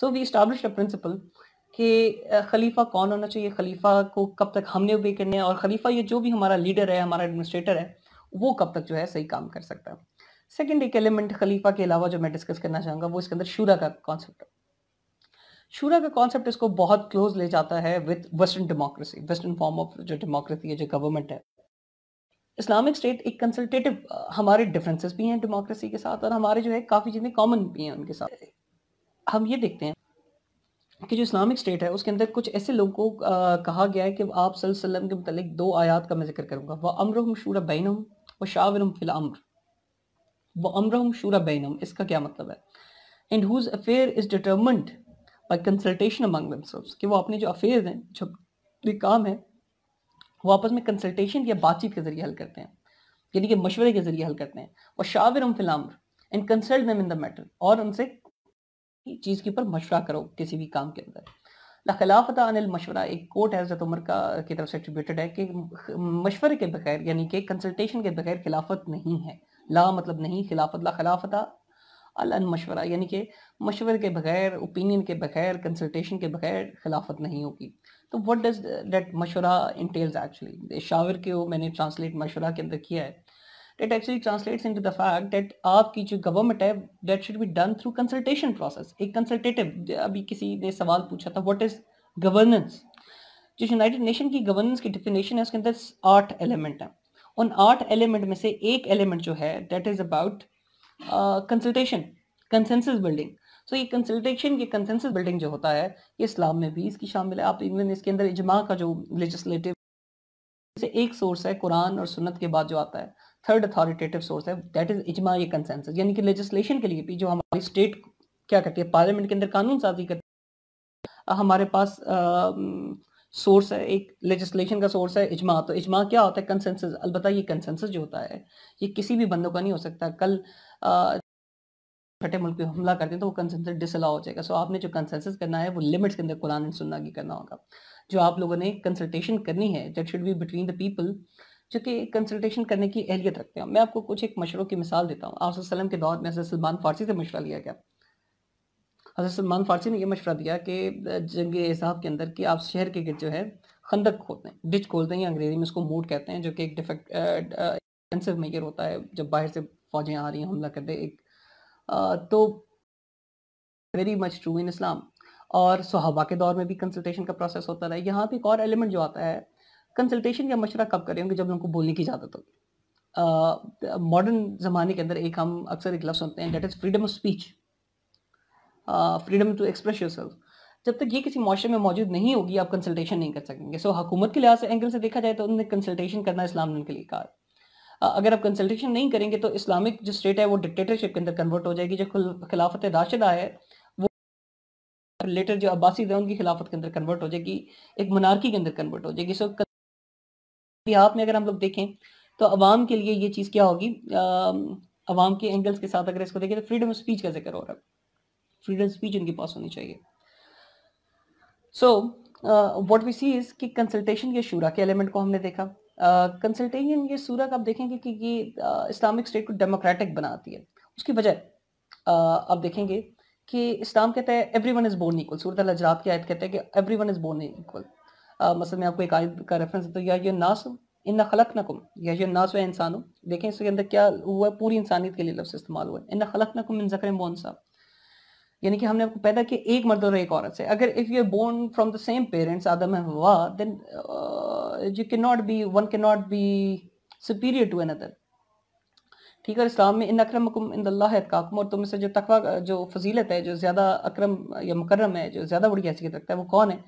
So we establish a principle कि खलीफा कौन होना चाहिए खलीफा को कब तक हमने ओबे करने हैं और खलीफा ये जो भी हमारा लीडर है हमारा एडमिनिस्ट्रेटर है वो कब तक जो है सही काम कर सकता है सेकेंड एक एलिमेंट खलीफा के अलावा जो मैं डिस्कस करना चाहूँगा वो इसके अंदर शूरा का कॉन्सेप्ट है शूरा का कॉन्सेप्ट इसको बहुत क्लोज ले जाता है with western democracy western form of जो डेमोक्रेसी है जो गवर्नमेंट है इस्लामिक स्टेट एक कंसल्टेटिव हमारे डिफरेंसेस भी हैं डेमोक्रेसी के साथ और हमारे जो है काफ़ी चीज़ें कॉमन भी हैं उनके साथ हम ये देखते हैं कि जो इस्लामिक स्टेट है उसके अंदर कुछ ऐसे लोगों को कहा गया है कि आप सल्लम के मतलब दो आयात का मैं जिक्र करूँगा वह अमरहम शूरा बैनम व शावरम फिल अम्र व अमरहम शूरा बैनम इसका क्या मतलब है and whose affair is determined by consultation among कि वो अपने जो अफेयर हैं जो भी काम है वो आपस में कंसल्टेशन या बातचीत के ज़रिए हल करते हैं यानी कि मशवरे के ज़रिए हल करते हैं और शावरम फिल अम्र and consult them in the matter और उनसे चीज़ के ऊपर मशवरा करो किसी भी काम के अंदर लखिलाफत अनिल मशवरा एक कोट है हज़रत उमर का की तरफ से एट्रीब्यूटेड है कि मशवरे के बगैर यानी कि कंसल्टेशन के बगैर खिलाफत नहीं है ला मतलब नहीं खिलाफत ला खिलाफत अल मशवरा यानी कि मशवरे के बगैर ओपिनियन के बगैर कंसल्टेशन के बगैर खिलाफत नहीं होगी तो व्हाट डज डेट मशवरा इंटेल्स एक्चुअली शावर के वो मैंने ट्रांसलेट मशवरा के अंदर किया है that actually translates into the fact that आपकी जो गवर्नमेंट है that should be done through consultation process एक consultative अभी किसी ने सवाल पूछा था what is governance जो यूनाइटेड नेशन की गवर्नेंस की डिफिनेशन है उसके अंदर आठ एलिमेंट है उन आठ एलिमेंट में से एक एलिमेंट जो है that is about consultation consensus building so ये कंसल्टेशन ये कंसेंसस बिल्डिंग जो होता है ये इस्लाम में भी इसकी शामिल है आप इवन इसके अंदर इजमा का जो लेजिस्लेटिव से एक सोर्स है कुरान और सुन्नत के बाद जो आता है थर्ड अथॉरिटेटिव सोर्स है दैट इज इजमा ये कंसेंस यानी कि लेजिस्लेशन के लिए भी जो हमारी स्टेट क्या करती है पार्लियामेंट के अंदर कानून साजी करती है हमारे पास सोर्स है एक लेजिस्लेशन का सोर्स है इजमा तो इजमा क्या होता है कंसेंसस अलबत्त ये कंसेंसस जो होता है ये किसी भी बंदों का नहीं हो सकता कल छठे मुल्क पे हमला करते हैं तो वो कंसेंसस डिसअलाउ हो जाएगा सो आपने जो कंसेंसस करना है वो लिमिट्स के अंदर कुरान सुनना की करना होगा जो आप लोगों ने कंसल्टेशन करनी है that should be between the people जो कि कंसल्टेशन करने की अहलियत रखते हैं मैं आपको कुछ एक मशरों की मिसाल देता हूँ आप के दौर में हजरत सलमान फारसी से मशवरा लिया गया हजरत सलमान फारसी ने यह मशवरा दिया कि जंग एसाब के अंदर कि आप शहर के गिर जो है खंदक खोद दें डिच खोल दें या अंग्रेजी में उसको मूड कहते हैं जो कि एक डिफेक्ट डिफेंसिव होता है जब बाहर से फौजें आ रही हैं हमला कर दे एक आ, तो very much true in Islam और सहाबा के दौर में भी कंसल्टेशन का प्रोसेस होता रहा है यहाँ पे एक और एलिमेंट जो आता है कंसल्टेशन या मशवरा कब करें होंगे जब उनको बोलने की इजाज़त होगी मॉडर्न ज़माने के अंदर एक हम अक्सर एक लफ्ज़ सुनते हैं that is freedom of speech freedom to express yourself जब तक ये किसी माशरे में मौजूद नहीं होगी आप कंसल्टेशन नहीं कर सकेंगे सो so, हुकूमत के लिहाज से एंगल से देखा जाए तो उन्होंने कंसल्टेशन करना इस्लाम ने उनके लिए कहा अगर आप कंसल्टेशन नहीं करेंगे तो इस्लामिक जो स्टेट है वो डिक्टेटरशिप के अंदर कन्वर्ट हो जाएगी जो खिलाफत राशिदा है वो लेटर जो अब्बासी है उनकी खिलाफत के अंदर कन्वर्ट हो जाएगी एक मनारकी के अंदर कन्वर्ट हो जाएगी सो so, आप में अगर हम लोग देखें तो आवाम के लिए ये चीज़ क्या होगी आवाम के एंगल्स के साथ अगर इसको देखें तो फ्रीडम ऑफ स्पीच का जिक्र हो रहा है फ्रीडम स्पीच उनके पास होनी चाहिए so what we see is कि कंसल्टेशन के शूरा के एलिमेंट को हमने देखा कंसल्टेशन ये सूरत आप देखेंगे कि ये इस्लामिक स्टेट को डेमोक्रेटिक बनाती है उसकी वजह आप देखेंगे कि इस्लाम कहता है everyone is born equal सूरत अल की आयत कहते हैं कि everyone is born equal मसल मतलब मैं आपको एक आयत का रेफरेंस देता हूँ या ये नास इन खलक नकुम या ये नास इंसान हो देखें इसके अंदर क्या हुआ पूरी इंसानियत के लिए लफ्स इस्तेमाल हुआ इन खलक नकुम इन जकर मोन साहब यानी कि हमने आपको पैदा किया एक मर्द और एक औरत से अगर if you born from the same parents Adam and हवा then you can not be one can not be superior to another ठीक है इस्लाम में इन अक्रम इन अकमकाकम और तुम्हें से जो तकवा जो फजीलत है जो ज़्यादा अक्रम या मुकर्रम है जो ज़्यादा बड़ी हैसियत रखता है वो कौन है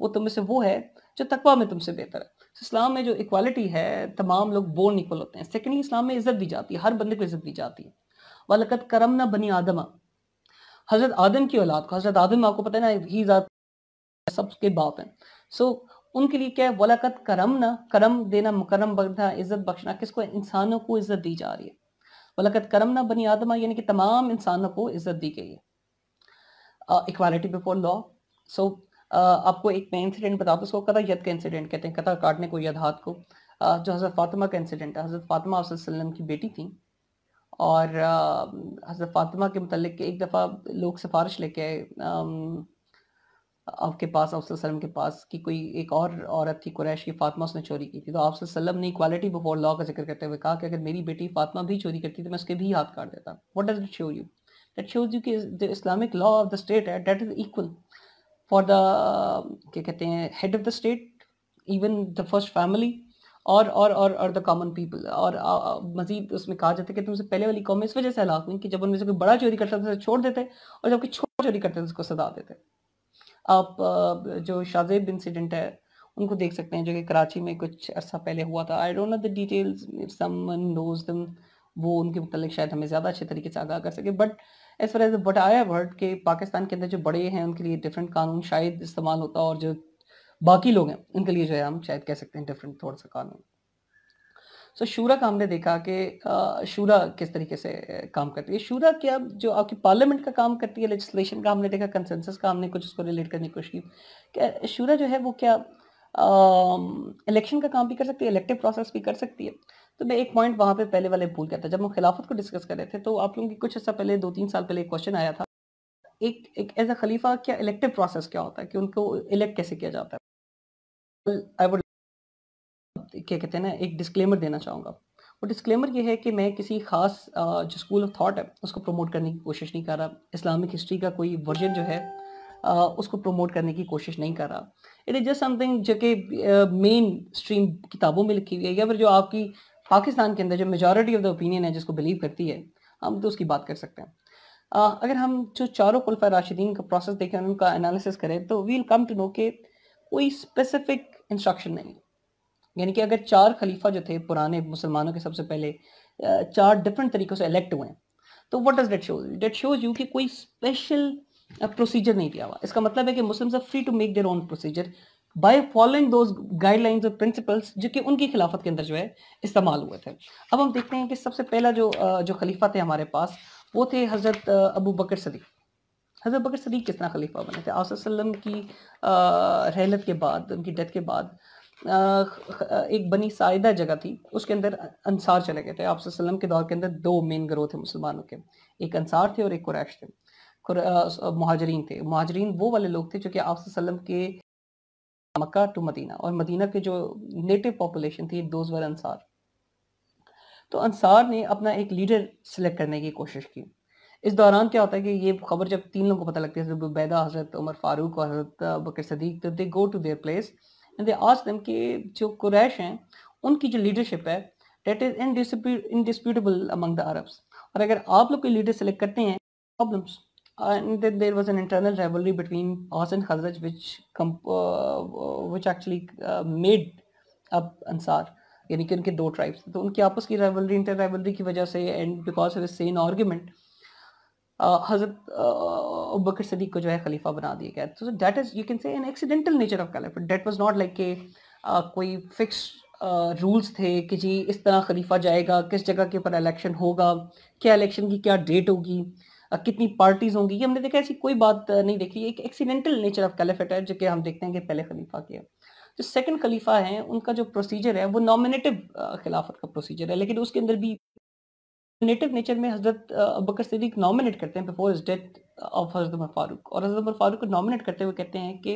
वो तुम से वो है जो तकवा में तुमसे बेहतर है तो इस्लाम में जो इक्वालिटी है तमाम लोग बोर्न इक्वल होते हैं सेकेंडली इस्लाम में इज्जत दी जाती है हर बंदे को इज्जत दी जाती है वलकत करम ना बनी आदमा हज़रत आदम की औलाद को हज़रत आदम आपको पता है ना ही सबके बाप हैं सो so, उनके लिए क्या है वलकत करम ना करम देना मुकरम बखना इज़्ज़त बख्शना किसको इंसानों को इज़्ज़त दी जा रही है वलकत करम ना बनी आदमा यानी कि तमाम इंसानों को इज़्ज़त दी गई है इक्वालिटी बिफोर लॉ सो आपको एक मैं इंसिडेंट बताता हूँ उसको कदा यद का इंसिडेंट कहते हैं कदा काटने को हाथ को जो हज़रत फातिमा का इंसिडेंट है हज़रत फातिमा वसल्लम की बेटी थी और हज़रत फातिमा के मतलब एक दफ़ा लोग सिफारिश लेके आए आपके पास आप वसल्लम के पास कि कोई एक और औरत थी कुरैश की फातिमा उसने चोरी की थी तो आप वसल्लम ने इक्वालिटी बिफोर लॉ का जिक्र करते हुए कहा कि अगर मेरी बेटी फातिमा भी चोरी करती तो मैं उसके भी हाथ काट देता what does it show you that shows you कि Islamic law of the state है that is equal for the क्या कहते हैं head of the state even the first family और और और और द कॉमन पीपल और मजीद उसमें कहा जाता है कि तुमसे पहले वाली कौम इस वजह से हलाक हुई कि जब उनमें से कोई बड़ा चोरी करता था उसे छोड़ देते और जब कोई छोटा चोरी करते थे उसको सजा देते आप जो शाहजेब इंसिडेंट है उनको देख सकते हैं जो कि कराची में कुछ अर्सा पहले हुआ था I don't know the details if someone knows them वो उनके मतलब शायद हमें ज़्यादा अच्छे तरीके से आगाह कर सके but as far as but I have heard कि पाकिस्तान के अंदर जो बड़े हैं उनके लिए डिफरेंट कानून शायद इस्तेमाल होता और जो बाकी लोग हैं उनके लिए जो है हम शायद कह सकते हैं डिफरेंट थोड़ा सा कानून सो so, शूरा का हमने देखा कि शूरा किस तरीके से काम करती है शूरा क्या जो आपकी पार्लियामेंट का काम करती है लेजिस्लेशन का हमने देखा कंसेंसस का हमने कुछ उसको रिलेट करने की कोशिश की क्या शूरा जो है वो क्या इलेक्शन का काम भी कर सकती है इलेक्टिव प्रोसेस भी कर सकती है तो मैं एक पॉइंट वहाँ पे पहले वाले भूल गया था जब हम खिलाफत को डिस्कस कर रहे थे तो आप लोगों की कुछ ऐसा पहले दो तीन साल पहले एक क्वेश्चन आया था एक एक एज अ खलीफा क्या इलेक्टिव प्रोसेस क्या होता है कि उनको इलेक्ट कैसे किया जाता है आई तो वुड क्या कहते हैं ना एक डिस्क्लेमर देना चाहूँगा वो डिस्क्लेमर ये है कि मैं किसी खास जो स्कूल ऑफ थाट है उसको प्रमोट करने की कोशिश नहीं कर रहा इस्लामिक हिस्ट्री का कोई वर्जन जो है उसको प्रमोट करने की कोशिश नहीं कर रहा इट इज़ जस्ट समथिंग जो कि मेन स्ट्रीम किताबों में लिखी हुई है या फिर जो आपकी पाकिस्तान के अंदर जो मेजोरिटी ऑफ द ओपिनियन है जिसको बिलीव करती है हम तो उसकी बात कर सकते हैं uh, अगर हम जो चारों खुलफा राशिदीन का प्रोसेस देखें उनका एनालिसिस करें तो वील कम टू नो के कोई स्पेसिफिक इंस्ट्रक्शन नहीं यानी कि अगर चार खलीफा जो थे पुराने मुसलमानों के सबसे पहले चार डिफरेंट तरीक़ों से इलेक्ट हुए हैं तो what does that shows that shows you कि कोई स्पेशल प्रोसीजर नहीं दिया हुआ इसका मतलब है कि Muslims are free to make their own procedure by following दो गाइडलाइंस और प्रिंसिपल्स जो कि उनकी खिलाफत के अंदर जो है इस्तेमाल हुए थे अब हम देखते हैं कि सबसे पहला जो जो खलीफा थे हमारे पास वो थे हज़रत अबू बकर सदी हज़रत बकर सदी किस तरह खलीफा बने थे आसम की रहलत के बाद उनकी डेथ के बाद एक बनी साइदा जगह थी उसके अंदर अंसार चले गए थे आप के दौर के अंदर दो मेन ग्रोह थे मुसलमानों के एक अंसार थे और एक कुरैश थे महाजरीन थे महाजरीन वो वाले लोग थे जो कि आप के मक्का टू मदीना और मदीना के जो नेटिव पॉपुलेशन थी दोज वर अंसार तो अंसार ने अपना एक लीडर सेलेक्ट करने की कोशिश की इस दौरान क्या होता है कि ये खबर जब तीन लोगों को पता लगती है बैदा हज़रत उमर फारूक और हज़रत बकर सदीक तो they go to their place and they आज दम कि जो कुरैश हैं उनकी जो लीडरशिप है that is indis indisputable among the Arabs और अगर आप लोग कोई लीडर सेलेक्ट करते हैं problems Uh, and then there was an internal rivalry between Aus and Khazraj, which uh, uh, which actually made up Ansar. यानी कि उनके दो ट्राइब्स तो उनकी आपस की राइवलरी इंटर राइवलरी की वजह से एंड बिकॉज ऑफ सेन आर्ग्यूमेंट हज़रत बकर सदीक को जो है खलीफा बना दिया गया तो that is you can say an accidental nature of खलीफा डेट वाज नॉट लाइक के कोई फिक्स रूल्स uh, थे कि जी इस तरह खलीफा जाएगा किस जगह के ऊपर इलेक्शन होगा क्या इलेक्शन की क्या डेट होगी कितनी पार्टीज होंगी ये हमने देखा ऐसी कोई बात नहीं देखी एक एक्सीडेंटल नेचर ऑफ कैलिफेट है जो कि हम देखते हैं कि पहले खलीफा के जो सेकंड खलीफा है उनका जो प्रोसीजर है वो नॉमिनेटिव खिलाफत का प्रोसीजर है लेकिन उसके अंदर भी नेटिव नेचर में हजरत बकर सदीक नॉमिनेट करते हैं बिफोर इज डेथ ऑफ हजरत उमर फारूक और हजरत उमर फारूक को नॉमिनेट करते हुए कहते हैं कि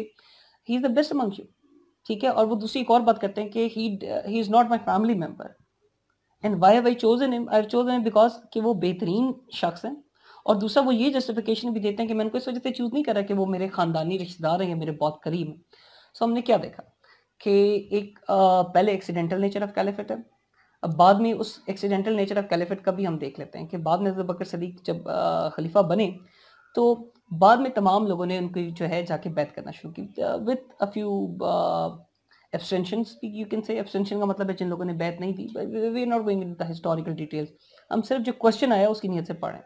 he is the best among you ठीक है और वो दूसरी एक और बात करते हैं कि he is not my family member and why why chosen I chosen because कि वो बेहतरीन शख्स हैं और दूसरा वो ये जस्टिफिकेशन भी देते हैं कि मैंने उनको इस वजह से चूज़ नहीं करा कि वो मेरे ख़ानदानी रिश्तेदार हैं या मेरे बहुत करीब हैं सो हमने क्या देखा कि एक आ, पहले एक्सीडेंटल नेचर ऑफ कैलिफेट है अब बाद में उस एक्सीडेंटल नेचर ऑफ कैलिफेट का भी हम देख लेते हैं कि बाद में बकर सदीक जब आ, खलीफा बने तो बाद में तमाम लोगों ने उनकी जो है जाके बैत करना शुरू की with a few abstention you can say abstention का मतलब है जिन लोगों ने बैत नहीं दी we are not going in the historical details हम सिर्फ जो क्वेश्चन आया उसकी नीयत से पढ़ें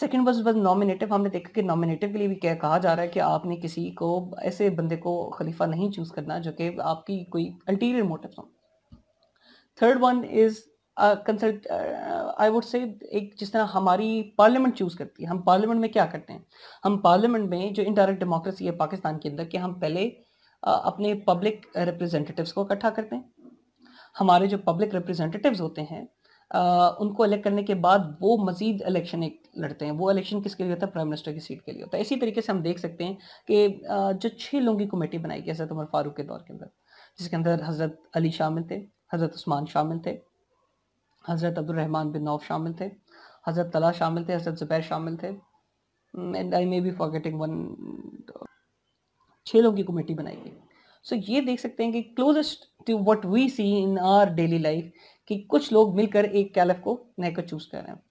सेकेंड वर्ज वाज नॉमिनेटिव हमने देखा कि नॉमिनेटिव के लिए भी क्या कहा जा रहा है कि आपने किसी को ऐसे बंदे को खलीफा नहीं चूज़ करना जो कि आपकी कोई अल्टीरियर मोटिव हो third one is consult I would say एक जिस तरह हमारी पार्लियामेंट चूज़ करती है हम पार्लियामेंट में क्या करते हैं हम पार्लियामेंट में जो इनडायरेक्ट डेमोक्रेसी है पाकिस्तान के अंदर कि हम पहले uh, अपने पब्लिक रिप्रेजेंटेटिव्स को इकट्ठा करते हैं हमारे जो पब्लिक रिप्रेजेंटेटिव्स होते हैं उनको अलग करने के बाद वो मजीद इलेक्शन एक लड़ते हैं वो इलेक्शन किसके लिए होता है प्राइम मिनिस्टर की सीट के लिए होता है इसी तरीके से हम देख सकते हैं कि जो छः लोगों की कमेटी बनाई गई हजरत उमर फारूक के दौर के अंदर जिसके अंदर हज़रत अली शामिल थे हज़रत उस्मान शामिल थे हज़रत अब्दुलरहमान बिन नौफ शामिल थे हज़रत तला शामिल थे हज़रत ज़ुबैर शामिल थे and I may be getting one छः लोगों की कमेटी बनाई गई सो ये देख सकते हैं कि closest to what we see in our daily life कि कुछ लोग मिलकर एक कैलफ को नहकर चूज़ कर रहे हैं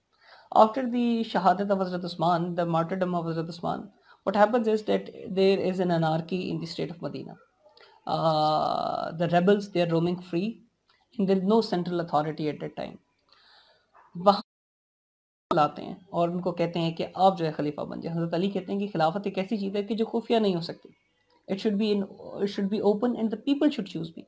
आफ्टर दी शहादत ऑफ हजरत उस्मान द मार्टरडम ऑफ हजरत Usman what happens is that there is an anarchy in the state of Medina. Uh, the rebels, they are roaming free and there is no central authority at वहाँ लाते हैं और उनको कहते हैं कि आप जो है खलीफा बन जाए हजरत अली कहते हैं कि खिलाफत एक ऐसी चीज़ है कि जो खुफिया नहीं हो सकती it should be in it should be open and the people should choose me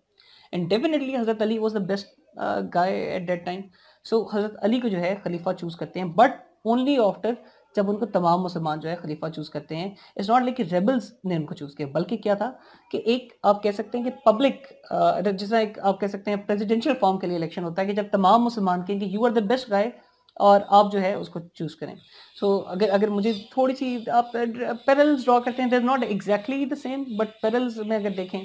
and definitely Hazrat Ali was the best uh, guy at that time so Hazrat Ali को जो है खलीफा चूज़ करते हैं but only after जब उनको तमाम मुसलमान जो है खलीफा चूज़ करते हैं इट्स नॉट लाइक रेबल्स ने उनको चूज़ किया बल्कि क्या था कि एक आप कह सकते हैं कि पब्लिक uh, जैसा एक आप कह सकते हैं प्रेसिडेंशियल फॉर्म के लिए इलेक्शन होता है कि जब तमाम मुसलमान कहें कि you are the best guy और आप जो है उसको चूज़ करें सो so, अगर अगर मुझे थोड़ी सी आप पैरल्स ड्रॉ करते हैं they not exactly the same but parallels में अगर देखें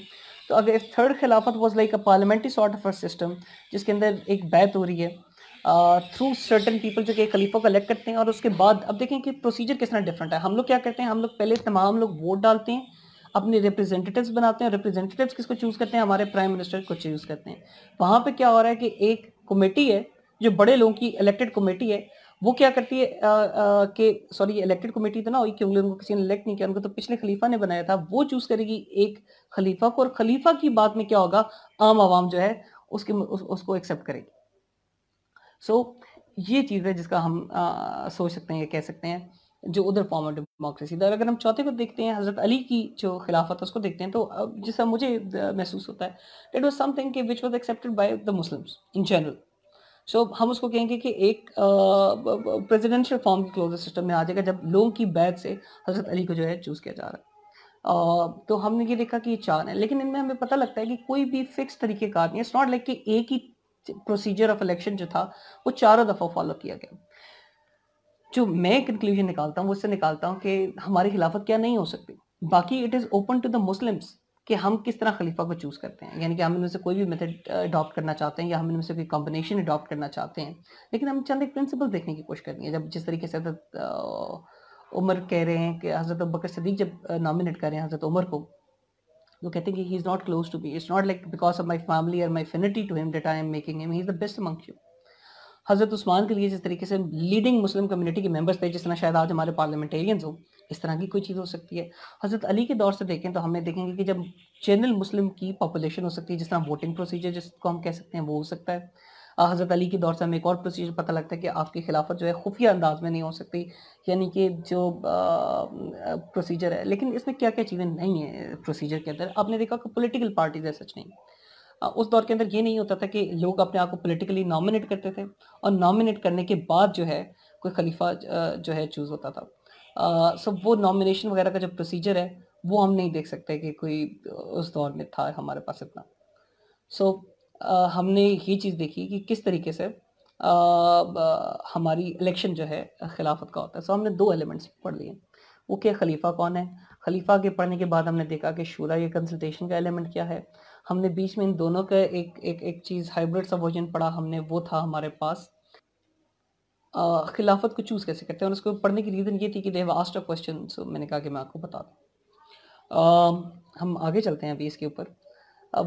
तो अगर थर्ड खिलाफत was like a parliamentary sort of system जिसके अंदर एक बैत हो रही है थ्रू सर्टन पीपल जो कि खलीफों को अलेक्ट करते हैं और उसके बाद अब देखें कि प्रोसीजर किस तरह डिफरेंट है हम लोग क्या करते हैं हम लोग पहले तमाम लोग वोट डालते हैं अपने रिप्रेजेंटेटिव्स बनाते हैं रिप्रेजेंटेटिव्स किसको चूज़ करते हैं हमारे प्राइम मिनिस्टर को चूज़ करते हैं वहाँ पे क्या हो रहा है कि एक कमेटी है जो बड़े लोगों की इलेक्टेड कमेटी है वो क्या करती है आ, आ, के सॉरी इलेक्टेड कमेटी तो ना हुई क्योंकि उनको किसी ने इलेक्ट नहीं किया उनको तो पिछले खलीफा ने बनाया था वो चूज करेगी एक खलीफा को और खलीफा की बात में क्या होगा आम आवाम जो है उसके उस, उसको एक्सेप्ट करेगी सो so, ये चीज़ है जिसका हम आ, सोच सकते हैं कह सकते हैं जो उधर फॉर्म ऑफ डेमोक्रेसी था अगर हम चौथे को देखते हैं हज़रत अली की जो खिलाफत है उसको देखते हैं तो जिसका मुझे महसूस होता है it was something which was accepted by the Muslims in general so so, हम उसको कहेंगे कि एक प्रेसिडेंशियल फॉर्म की क्लोजर सिस्टम में आ जाएगा जब लोगों की बैग से हजरत अली को जो है चूज़ किया जा रहा है Uh, तो हमने ये देखा कि ये चार है लेकिन इनमें हमें पता लगता है कि कोई भी फिक्स तरीके का नहीं इट्स नॉट लाइक कि एक ही प्रोसीजर ऑफ इलेक्शन जो था वो चारों दफ़ा फॉलो किया गया जो मैं कंक्लूजन निकालता हूँ वो इससे निकालता हूँ कि हमारी खिलाफत क्या नहीं हो सकती बाकी it is open to the Muslims कि हम किस तरह खलीफा को चूज़ करते हैं यानी कि हम इनमें से कोई भी मेथड अडॉप्ट करना चाहते हैं या हम इनमें से कोई कॉम्बिनेशन अडॉप्ट करना चाहते हैं लेकिन हम चंद एक प्रिंसिपल देखने की कोशिश करनी है जब जिस तरीके से हजरत उमर कह रहे हैं कि हज़रत बकर सदीक जब नॉमिनेट कर रहे हैं हज़रत उमर को वो कहते हैं कि he is not close to me it's not like because of my family और my affinity to him that I am making him he is the best among you हज़रत उस्मान के लिए जिस तरीके से लीडिंग मुस्लिम कम्युनिटी के members थे जिस तरह शायद आज हमारे पार्लियामेंटेरियंस हों इस तरह की कोई चीज़ हो सकती है हज़रत अली के दौर से देखें तो हमें देखेंगे कि जब जनरल मुस्लिम की पॉपुलेशन हो सकती है जिस तरह वोटिंग प्रोसीजर जिसको हम कह सकते हैं वो हो सकता है हज़रत अली के दौर से हमें एक और प्रोसीजर पता लगता है कि आपके खिलाफत जो है खुफिया अंदाज में नहीं हो सकती यानी कि जो प्रोसीजर है लेकिन इसमें क्या क्या चीज़ें नहीं है प्रोसीजर के अंदर आपने देखा कि पोलिटिकल पार्टीज है सच नहीं उस दौर के अंदर ये नहीं होता था कि लोग अपने आप को पोलिटिकली नॉमिनेट करते थे और नॉमिनेट करने के बाद जो है कोई खलीफा जो है चूज़ होता था सो वो नॉमिनेशन वगैरह का जो प्रोसीजर है वो हम नहीं देख सकते कि कोई उस दौर में था हमारे पास इतना सो so, uh, हमने ये चीज़ देखी कि किस तरीके से uh, uh, हमारी इलेक्शन जो है खिलाफत का होता है सो so, हमने दो एलिमेंट्स पढ़ लिए वो क्या खलीफा कौन है खलीफा के पढ़ने के बाद हमने देखा कि शूरा ये कंसल्टेशन का एलिमेंट क्या है हमने बीच में इन दोनों का एक एक एक चीज़ हाइब्रिड सा वर्जन पढ़ा हमने वो था हमारे पास खिलाफत को चूज़ कैसे करते हैं और उसको पढ़ने की रीज़न ये थी कि देव आस्ट अ क्वेश्चन सो मैंने कहा कि मैं आपको बता दूँ हम आगे चलते हैं अभी इसके ऊपर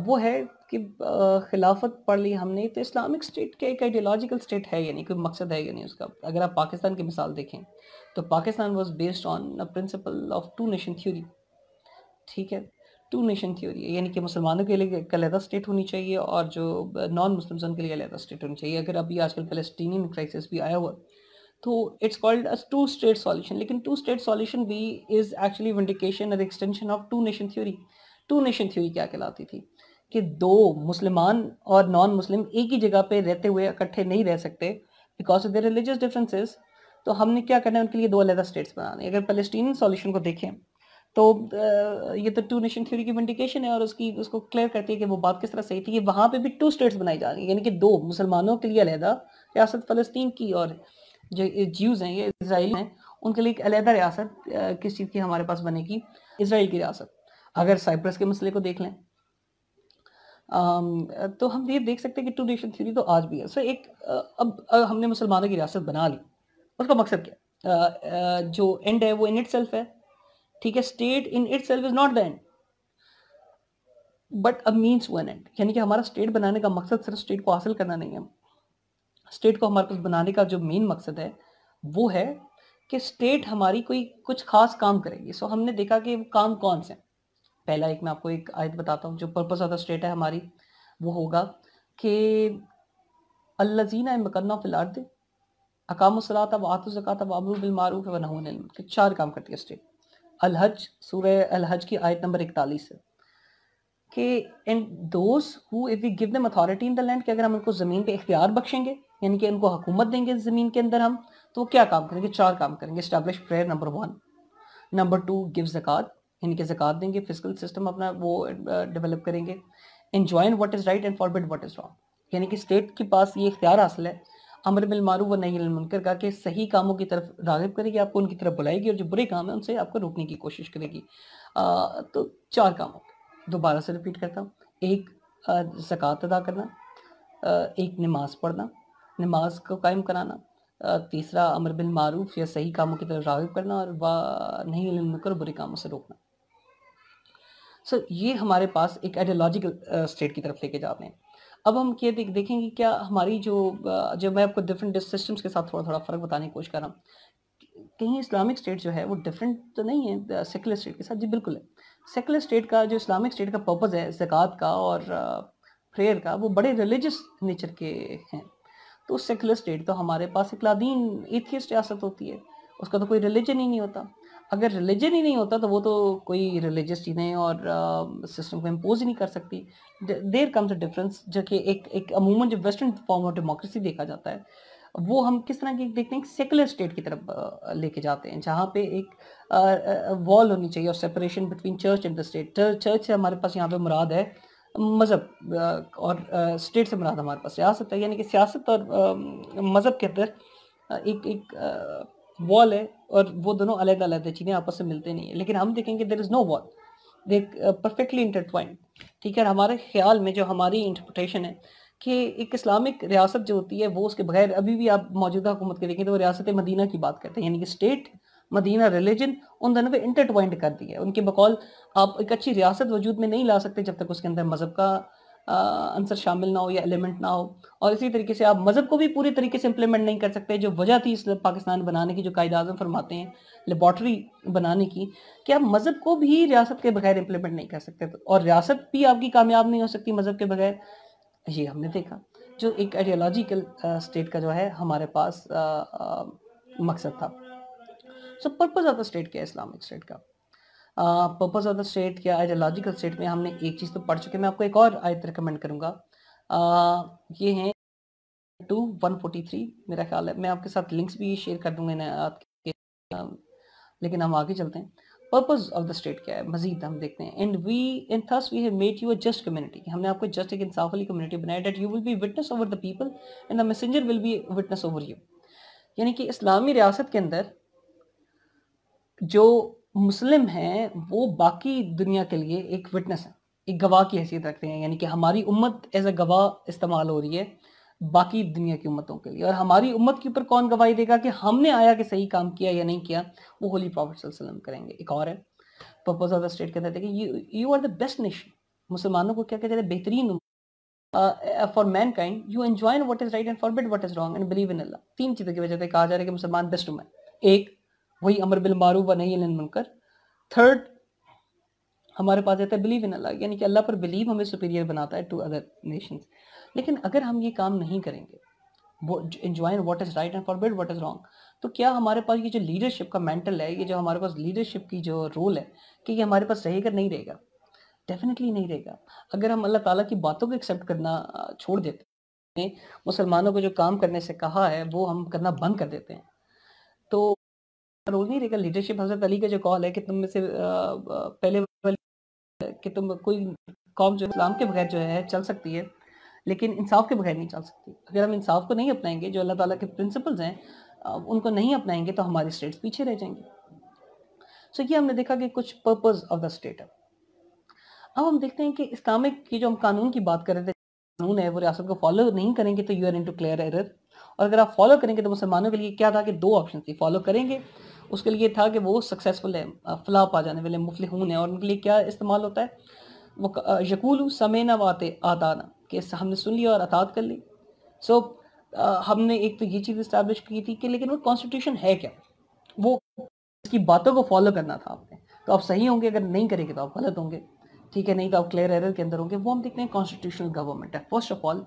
वो है कि खिलाफत पढ़ ली हमने तो इस्लामिक स्टेट का एक आइडियोलॉजिकल स्टेट है यानी कोई मकसद है या नहीं उसका अगर आप पाकिस्तान की मिसाल देखें तो Pakistan was based on a principle of two nation theory ठीक है टू नेशन थ्योरी है यानी कि मुसलमानों के लिए एक अलहदा स्टेट होनी चाहिए और जो नॉन मुस्लिम उनके लिए अलहदा स्टेट होनी चाहिए अगर अभी आजकल फलस्तीनी क्राइसिस भी आया हुआ तो it's called a two state solution लेकिन टू स्टेट सॉल्यूशन भी इज़ एक्चुअली विंडिकेशन और extension of two nation theory two nation theory क्या कहलाती थी कि दो मुसलमान और नॉन मुस्लिम एक ही जगह पे रहते हुए इकट्ठे नहीं रह सकते because of the religious differences तो हमने क्या करना है उनके लिए दो अलहदा स्टेट्स बनाने अगर फलस्तीन सॉल्यूशन को देखें तो ये तो टू नेशन थ्योरी की विंडिकेशन है और उसकी उसको क्लियर करती है कि वो बात किस तरह सही थी कि वहाँ पे भी टू स्टेट्स बनाई जा रही है यानी कि दो मुसलमानों के लिए अलहदा रियासत फ़लस्तीन की और जो ज्यूज़ हैं ये इसराइल हैं उनके लिए एक अलहदा रियासत किस चीज़ की हमारे पास बनेगी इसराइल की रियासत अगर साइप्रस के मसले को देख लें तो हम ये देख सकते हैं कि टू नेशन थ्योरी तो आज भी है सो एक अब हमने मुसलमानों की रियासत बना ली उसका मकसद क्या जो एंड है वो इन इट सेल्फ है ठीक है state in itself is not the end but a means one end यानी कि हमारा स्टेट बनाने का मकसद सिर्फ स्टेट को हासिल करना नहीं है स्टेट को हमारे पास बनाने का जो मेन मकसद है वो है कि स्टेट हमारी कोई कुछ खास काम करेगी सो so, हमने देखा कि वो काम कौन से पहला एक मैं आपको एक आयत बताता हूँ जो पर्पज़ ऑफ द स्टेट है हमारी वो होगा कि अल्लाजीना मकन्ना फ़िलार्द अकाम सलात अब आतु अब आबरू बिलमारूफ़ वनहून चार काम करती है स्टेट अलहज सूर्य अलहज की आयत नंबर इकतालीस है कि in those who if we give them authority in the land कि अगर हम उनको ज़मीन पे इख्तियार बख्शेंगे यानी कि उनको हुकूमत देंगे ज़मीन के अंदर हम तो वो क्या काम करेंगे चार काम करेंगे establish prayer number one number two give जक़ात कि जक़ात देंगे फिजिकल सिस्टम अपना वो डेवलप करेंगे enjoin what is right and forbid what is wrong यानी कि स्टेट के पास ये इख्तियार हासिल है अमर मारू व नहीं मुनकर का कि सही कामों की तरफ रागब करेगी आपको उनकी तरफ बुलाएगी और जो बुरे काम हैं उनसे आपको रोकने की कोशिश करेगी आ, तो चार काम दोबारा से रिपीट करता हूँ एक ज़क़़त अदा करना एक नमाज पढ़ना नमाज को कायम कराना तीसरा अमर बिल मारूफ या सही कामों की तरफ रागब करना और व नहीं मुनकर बुरे कामों से रोकना सो ये हमारे पास एक आइडियोलॉजिकल स्टेट की तरफ लेके जाते हैं अब हम क्या देख देखेंगे क्या हमारी जो जब मैं आपको डिफरेंट सिस्टम्स के साथ थोड़ा थोड़ा फ़र्क बताने की कोशिश कर रहा हूँ कहीं इस्लामिक स्टेट जो है वो डिफरेंट तो नहीं है सेकुलर स्टेट के साथ जी बिल्कुल है सेकुलर स्टेट का जो इस्लामिक स्टेट का पर्पज़ है जक़ात का और प्रेयर का वो बड़े रिलीजस नेचर के हैं तो सेकुलर स्टेट तो हमारे पास एक लादीन एथियस्ट रियासत होती है उसका तो कोई रिलीजन ही नहीं होता अगर रिलीजन ही नहीं होता तो वो तो कोई रिलीजियस चीज़ें और सिस्टम को इम्पोज ही नहीं कर सकती देर कम्स अ डिफरेंस जो कि एक एक अमूमन जो वेस्टर्न फॉर्म ऑफ डेमोक्रेसी देखा जाता है वो हम किस तरह की देखते हैं सेकुलर स्टेट की तरफ लेके जाते हैं जहाँ पे एक वॉल होनी चाहिए और separation between church and the state church से हमारे पास यहाँ पे मुराद है मज़हब और स्टेट से मुराद हमारे पास सियासत है यानी कि सियासत और मज़हब के अंदर एक एक वॉल है और वो दोनों अलग अलग है चीज़ें आपस में मिलते नहीं है लेकिन हम देखेंगे there is no wall they perfectly intertwined ठीक है हमारे ख्याल में जो हमारी इंटरप्रटेशन है कि एक इस्लामिक रियासत जो होती है वो उसके बगैर अभी भी आप मौजूदा हुकूमत के देखें तो वो रियासत मदीना की बात करते हैं यानी कि स्टेट मदीना रिलीजन उन दोनों को इंटरटवाइंड कर दिया है उनके बकौल आप एक अच्छी रियासत वजूद में नहीं ला सकते जब तक उसके अंदर मज़हब का आंसर शामिल ना हो या एलिमेंट ना हो और इसी तरीके से आप मज़हब को भी पूरी तरीके से इम्प्लीमेंट नहीं कर सकते जो वजह थी इस पाकिस्तान बनाने की जो कायद अजम फरमाते हैं लेबॉर्ट्री बनाने की कि आप मज़हब को भी रियासत के बगैर इम्प्लीमेंट नहीं कर सकते तो, और रियासत भी आपकी कामयाब नहीं हो सकती मज़हब के बगैर ये हमने देखा जो एक आइडियोलॉजिकल स्टेट का जो है हमारे पास आ, आ, मकसद था so purpose of the state क्या है इस्लामिक स्टेट का पर्पज़ ऑफ द स्टेट या आइडियोलॉजिकल स्टेट में हमने एक चीज़ तो पढ़ चुके मैं आपको एक और आयत रिकमेंड करूँगा ये हैं टू वन फोर्टी थ्री मेरा ख्याल है मैं आपके साथ लिंक्स भी शेयर कर दूँगा इन्हें आपके लेकिन हम आगे चलते हैं पर्पज़ ऑफ द स्टेट क्या है मजीद हम देखते हैं and we in thus we have made you a just community हमने आपको जस्ट एक इंसाफ वाली कम्युनिटी बनाया that you will be witness over the people and the messenger will be witness over you यानी कि इस्लामी रियासत के अंदर जो मुस्लिम हैं वो बाकी दुनिया के लिए एक विटनेस है एक गवाह की हैसियत रखते हैं यानी कि हमारी उम्मत एज अ गवाह इस्तेमाल हो रही है बाकी दुनिया की उम्मतों के लिए और हमारी उम्मत के ऊपर कौन गवाही देगा कि हमने आया कि सही काम किया या नहीं किया वो होली प्रॉफिट वसल्लम करेंगे एक और है पर्पज ऑफ द स्टेट कहते थे कि you you are the best nation मुसलमानों को क्या कहते हैं बेहतरीन for mankind you enjoy what is right and forbid what is wrong and believe in Allah तीन चीज़ों की वजह से कहा जा रहा है कि मुसलमान बेस्ट हुए एक वही अमर बिल मारूफ नहीं अनिल मुनकर थर्ड हमारे पास रहता है बिलीव इन अल्लाह यानी कि अल्लाह पर बिलीव हमें सुपीरियर बनाता है टू अदर नेशंस लेकिन अगर हम ये काम नहीं करेंगे enjoy what is right and forbid what is wrong तो क्या हमारे पास ये जो लीडरशिप का मेंटल है ये जो हमारे पास लीडरशिप की जो रोल है कि ये हमारे पास रहेगा नहीं रहेगा डेफिनेटली नहीं रहेगा अगर हम अल्लाह ताला की बातों को एक्सेप्ट करना छोड़ देते हैं मुसलमानों को जो काम करने से कहा है वो हम करना बंद कर देते हैं तो नहीं रेगा लीडरशिप हजरत अली का जो कॉल है कि तुम में से पहले कि तुम कोई कौम जो इस्लाम के बगैर जो है चल सकती है लेकिन इंसाफ के बगैर नहीं चल सकती अगर हम इंसाफ को नहीं अपनाएंगे जो अल्लाह ताला के प्रिंसिपल्स हैं उनको नहीं अपनाएंगे तो हमारे स्टेट्स पीछे रह जाएंगे सो so, ये हमने देखा कि कुछ पर्पज़ ऑफ द स्टेट है अब हम देखते हैं कि इस्लामिक की जो हम कानून की बात कर रहे थे कानून है वो रियासत को फॉलो नहीं करेंगे तो you are in to clear error और अगर आप फॉलो करेंगे तो मुसलमानों के लिए क्या था कि दो ऑप्शन थी फॉलो करेंगे उसके लिए था कि वो सक्सेसफुल है फ्लाप आ जाने वाले मुफलहून है और उनके लिए क्या इस्तेमाल होता है वो यकूल ना वाते आताना कि हमने सुन लिया और अतात कर ली सो so, हमने एक तो ये चीज़ इस्टेब्लिश की थी कि लेकिन वो कॉन्स्टिट्यूशन है क्या वो इसकी बातों को फॉलो करना था आपने तो आप सही होंगे अगर नहीं करेंगे तो आप गलत होंगे ठीक है नहीं तो आप क्लियर एरर के अंदर होंगे वो हम देखते हैं कॉन्स्टिट्यूशनल गवर्नमेंट है फर्स्ट ऑफ ऑल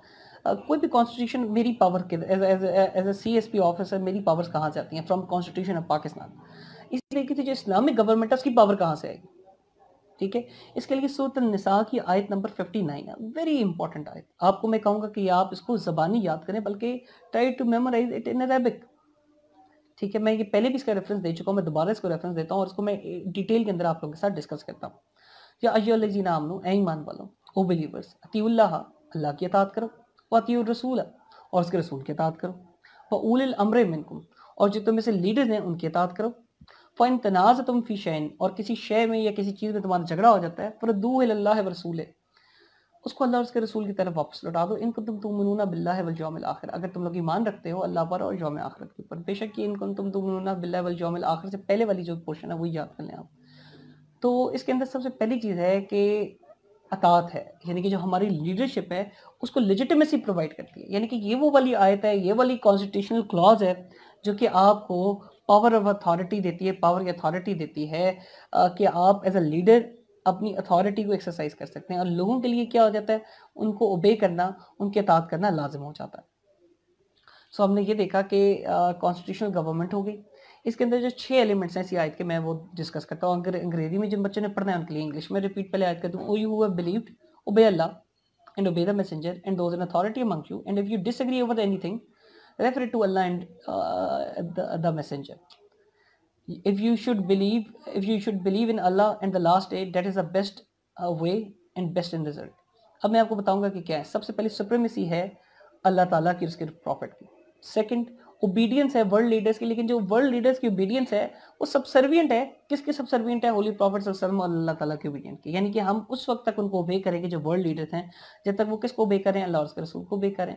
कोई भी कॉन्स्टिट्यूशन मेरी पावर के as a C S P officer मेरी पावर्स कहाँ से आती हैं फ्रॉम कॉन्स्टिट्यूशन ऑफ पाकिस्तान इस तरीके से जो इस्लामिक गवर्नमेंट है उसकी पावर कहाँ से आएगी ठीक है इसके लिए सूरत निसा की आयत नंबर 59 है वेरी इंपॉर्टेंट आयत आपको मैं कहूँगा कि आप इसको ज़बानी याद करें बल्कि try to memorize it in Arabic ठीक है मैं ये पहले भी इसका रेफरेंस दे चुका हूँ मैं दोबारा इसको रेफरेंस देता हूँ और इसको मैं डिटेल के अंदर आप लोगों के साथ डिस्कस करता हूँ या अजय जी नाम लो ऐमान वालों ओ बिलीवर्स अतील्ला अल्लाह की अतात करो वाकी रसूल और उसके रसूल की अतात करो फ़ूल अमर मिनकुम और जो तुम्हें से लीडर्स हैं उनकी अतात करो फ़ैन तनाज़ तुम फ़ी शैन और किसी शय में या किसी चीज़ में तुम्हारा झगड़ा हो जाता है पर दूल्ला रसूल उसको अल्लाह उसके रसूल की तरफ वापस लौटा दो इनको तुम मनूना बिल्ला वलजोम आखिर अगर तुम लोग ईमान रखते हो अल्लाह पर और जोम आखिर के ऊपर बेशक कि इनको तुम मनूना बिल्ला वलजोम आखिर से पहले वाली जो पोर्शन है वही याद कर लें आप तो इसके अंदर सबसे पहली चीज़ है कि अतात है यानी कि जो हमारी लीडरशिप है उसको लेजिटिमेसी प्रोवाइड करती है यानी कि ये वो वाली आयत है ये वाली कॉन्स्टिट्यूशनल क्लॉज है जो कि आपको पावर ऑफ अथॉरिटी देती है पावर की अथॉरिटी देती है कि आप एज अ लीडर अपनी अथॉरिटी को एक्सरसाइज कर सकते हैं और लोगों के लिए क्या हो जाता है उनको ओबे करना उनके अतात करना लाजम हो जाता है सो so, हमने ये देखा कि कॉन्स्टिट्यूशनल गवर्नमेंट हो गई इसके अंदर जो छह एलिमेंट्स हैं इसी आयत के मैं वो डिस्कस करता हूँ अगर अंग्रेजी में जिन बच्चों ने पढ़ना है उनके लिए इंग्लिश में रिपीट पहले याद कर दूँ ओ you have believed obey Allah and obey the messenger and those in authority among you and if you disagree over anything refer to Allah and the messenger if you should believe if you should believe in Allah and the last day that is the best uh, way and best in result अब मैं आपको बताऊंगा कि क्या है सबसे पहले supremacy है अल्लाह ताला की उसके प्रॉफिट की सेकंड ओबीडियंस है वर्ल्ड लीडर्स की लेकिन जो वर्ल्ड लीडर्स की ओबीडियंस है वो सबसर्वियंट है किसकी सबसर्वियंट है होली प्रॉफिट वसलम और अल्लाह तला के ओबीडियंट की यानी कि हम उस वक्त तक उनको ओबे करेंगे जो वर्ल्ड लीडर्स हैं जब तक वो किसको ओबे करें अल्लाह और उसके रसूल को ओबे करें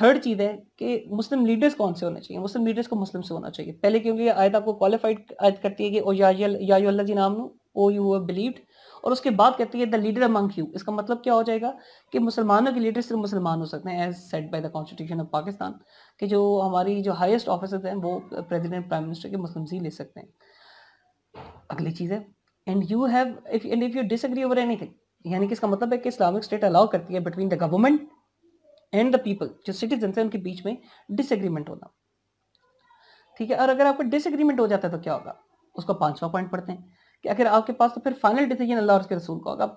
थर्ड चीज़ है कि मुस्लिम लीडर्स कौन से होने चाहिए मुस्लिम लीडर्स को मुस्लिम से होना चाहिए पहले क्योंकि आयत आपको क्वालिफाइड आयत करती है कि ओ याल्ला जी नाम ओ यू बिलीव्ड और उसके बाद कहती है द लीडर अमंग यू इसका मतलब क्या हो जाएगा कि मुसलमानों के लीडर सिर्फ मुसलमान हो सकते हैं as set by the constitution of Pakistan कि जो हमारी जो हाईएस्ट ऑफिसर्स हैं वो प्रेसिडेंट प्राइम मिनिस्टर के मुस्लिम से ही ले सकते हैं अगली चीज़ है and you have if and if you disagree over anything यानी कि इसका मतलब है कि इस्लामिक स्टेट अलाउ करती है between the government and the people जो सिटीजन है उनके बीच में डिसएग्रीमेंट होना ठीक है और अगर आपका डिसएग्रीमेंट हो जाता है तो क्या होगा उसका पांचवा पॉइंट पढ़ते हैं कि अगर आपके पास तो फिर फाइनल डिसीजन अल्लाह और उसके रसूल का होगा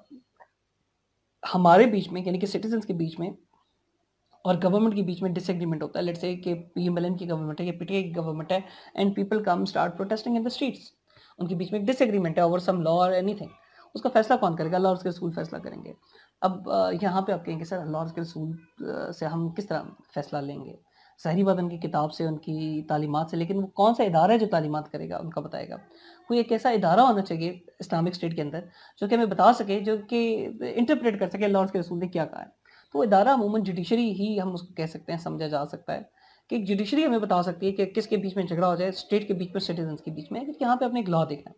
हमारे बीच में यानी कि सिटीजन के बीच में और गवर्नमेंट के बीच में डिसएग्रीमेंट होता है लेट्स से कि एल एन की गवर्नमेंट है या पीटीए की गवर्नमेंट है and people come start protesting in the streets उनके बीच में एक डिसएग्रीमेंट है ओवर सम लॉ और एनीथिंग उसका फैसला कौन करेगा लॉर्स के रसूल फैसला करेंगे अब यहाँ पे आप कहेंगे सर लॉर्स के रसूल से हम किस तरह फैसला लेंगे जहरी बात उनकी किताब से उनकी तालीमत से लेकिन वो कौन सा इदारा है जो तालीमत करेगा उनका बताएगा कोई एक ऐसा इदारा होना चाहिए इस्लामिक स्टेट के अंदर जो कि हमें बता सके जो कि इंटरप्रेट कर सके लॉर्ड्स के रसूल ने क्या कहा है तो इदारा अमूमन जुडिशरी ही हम उसको कह सकते हैं समझा जा सकता है कि एक जुडिशरी हमें बता सकती है कि किसके बीच में झगड़ा हो जाए स्टेट के बीच में सिटीजन के बीच में यहाँ पर अपने एक लॉ देखना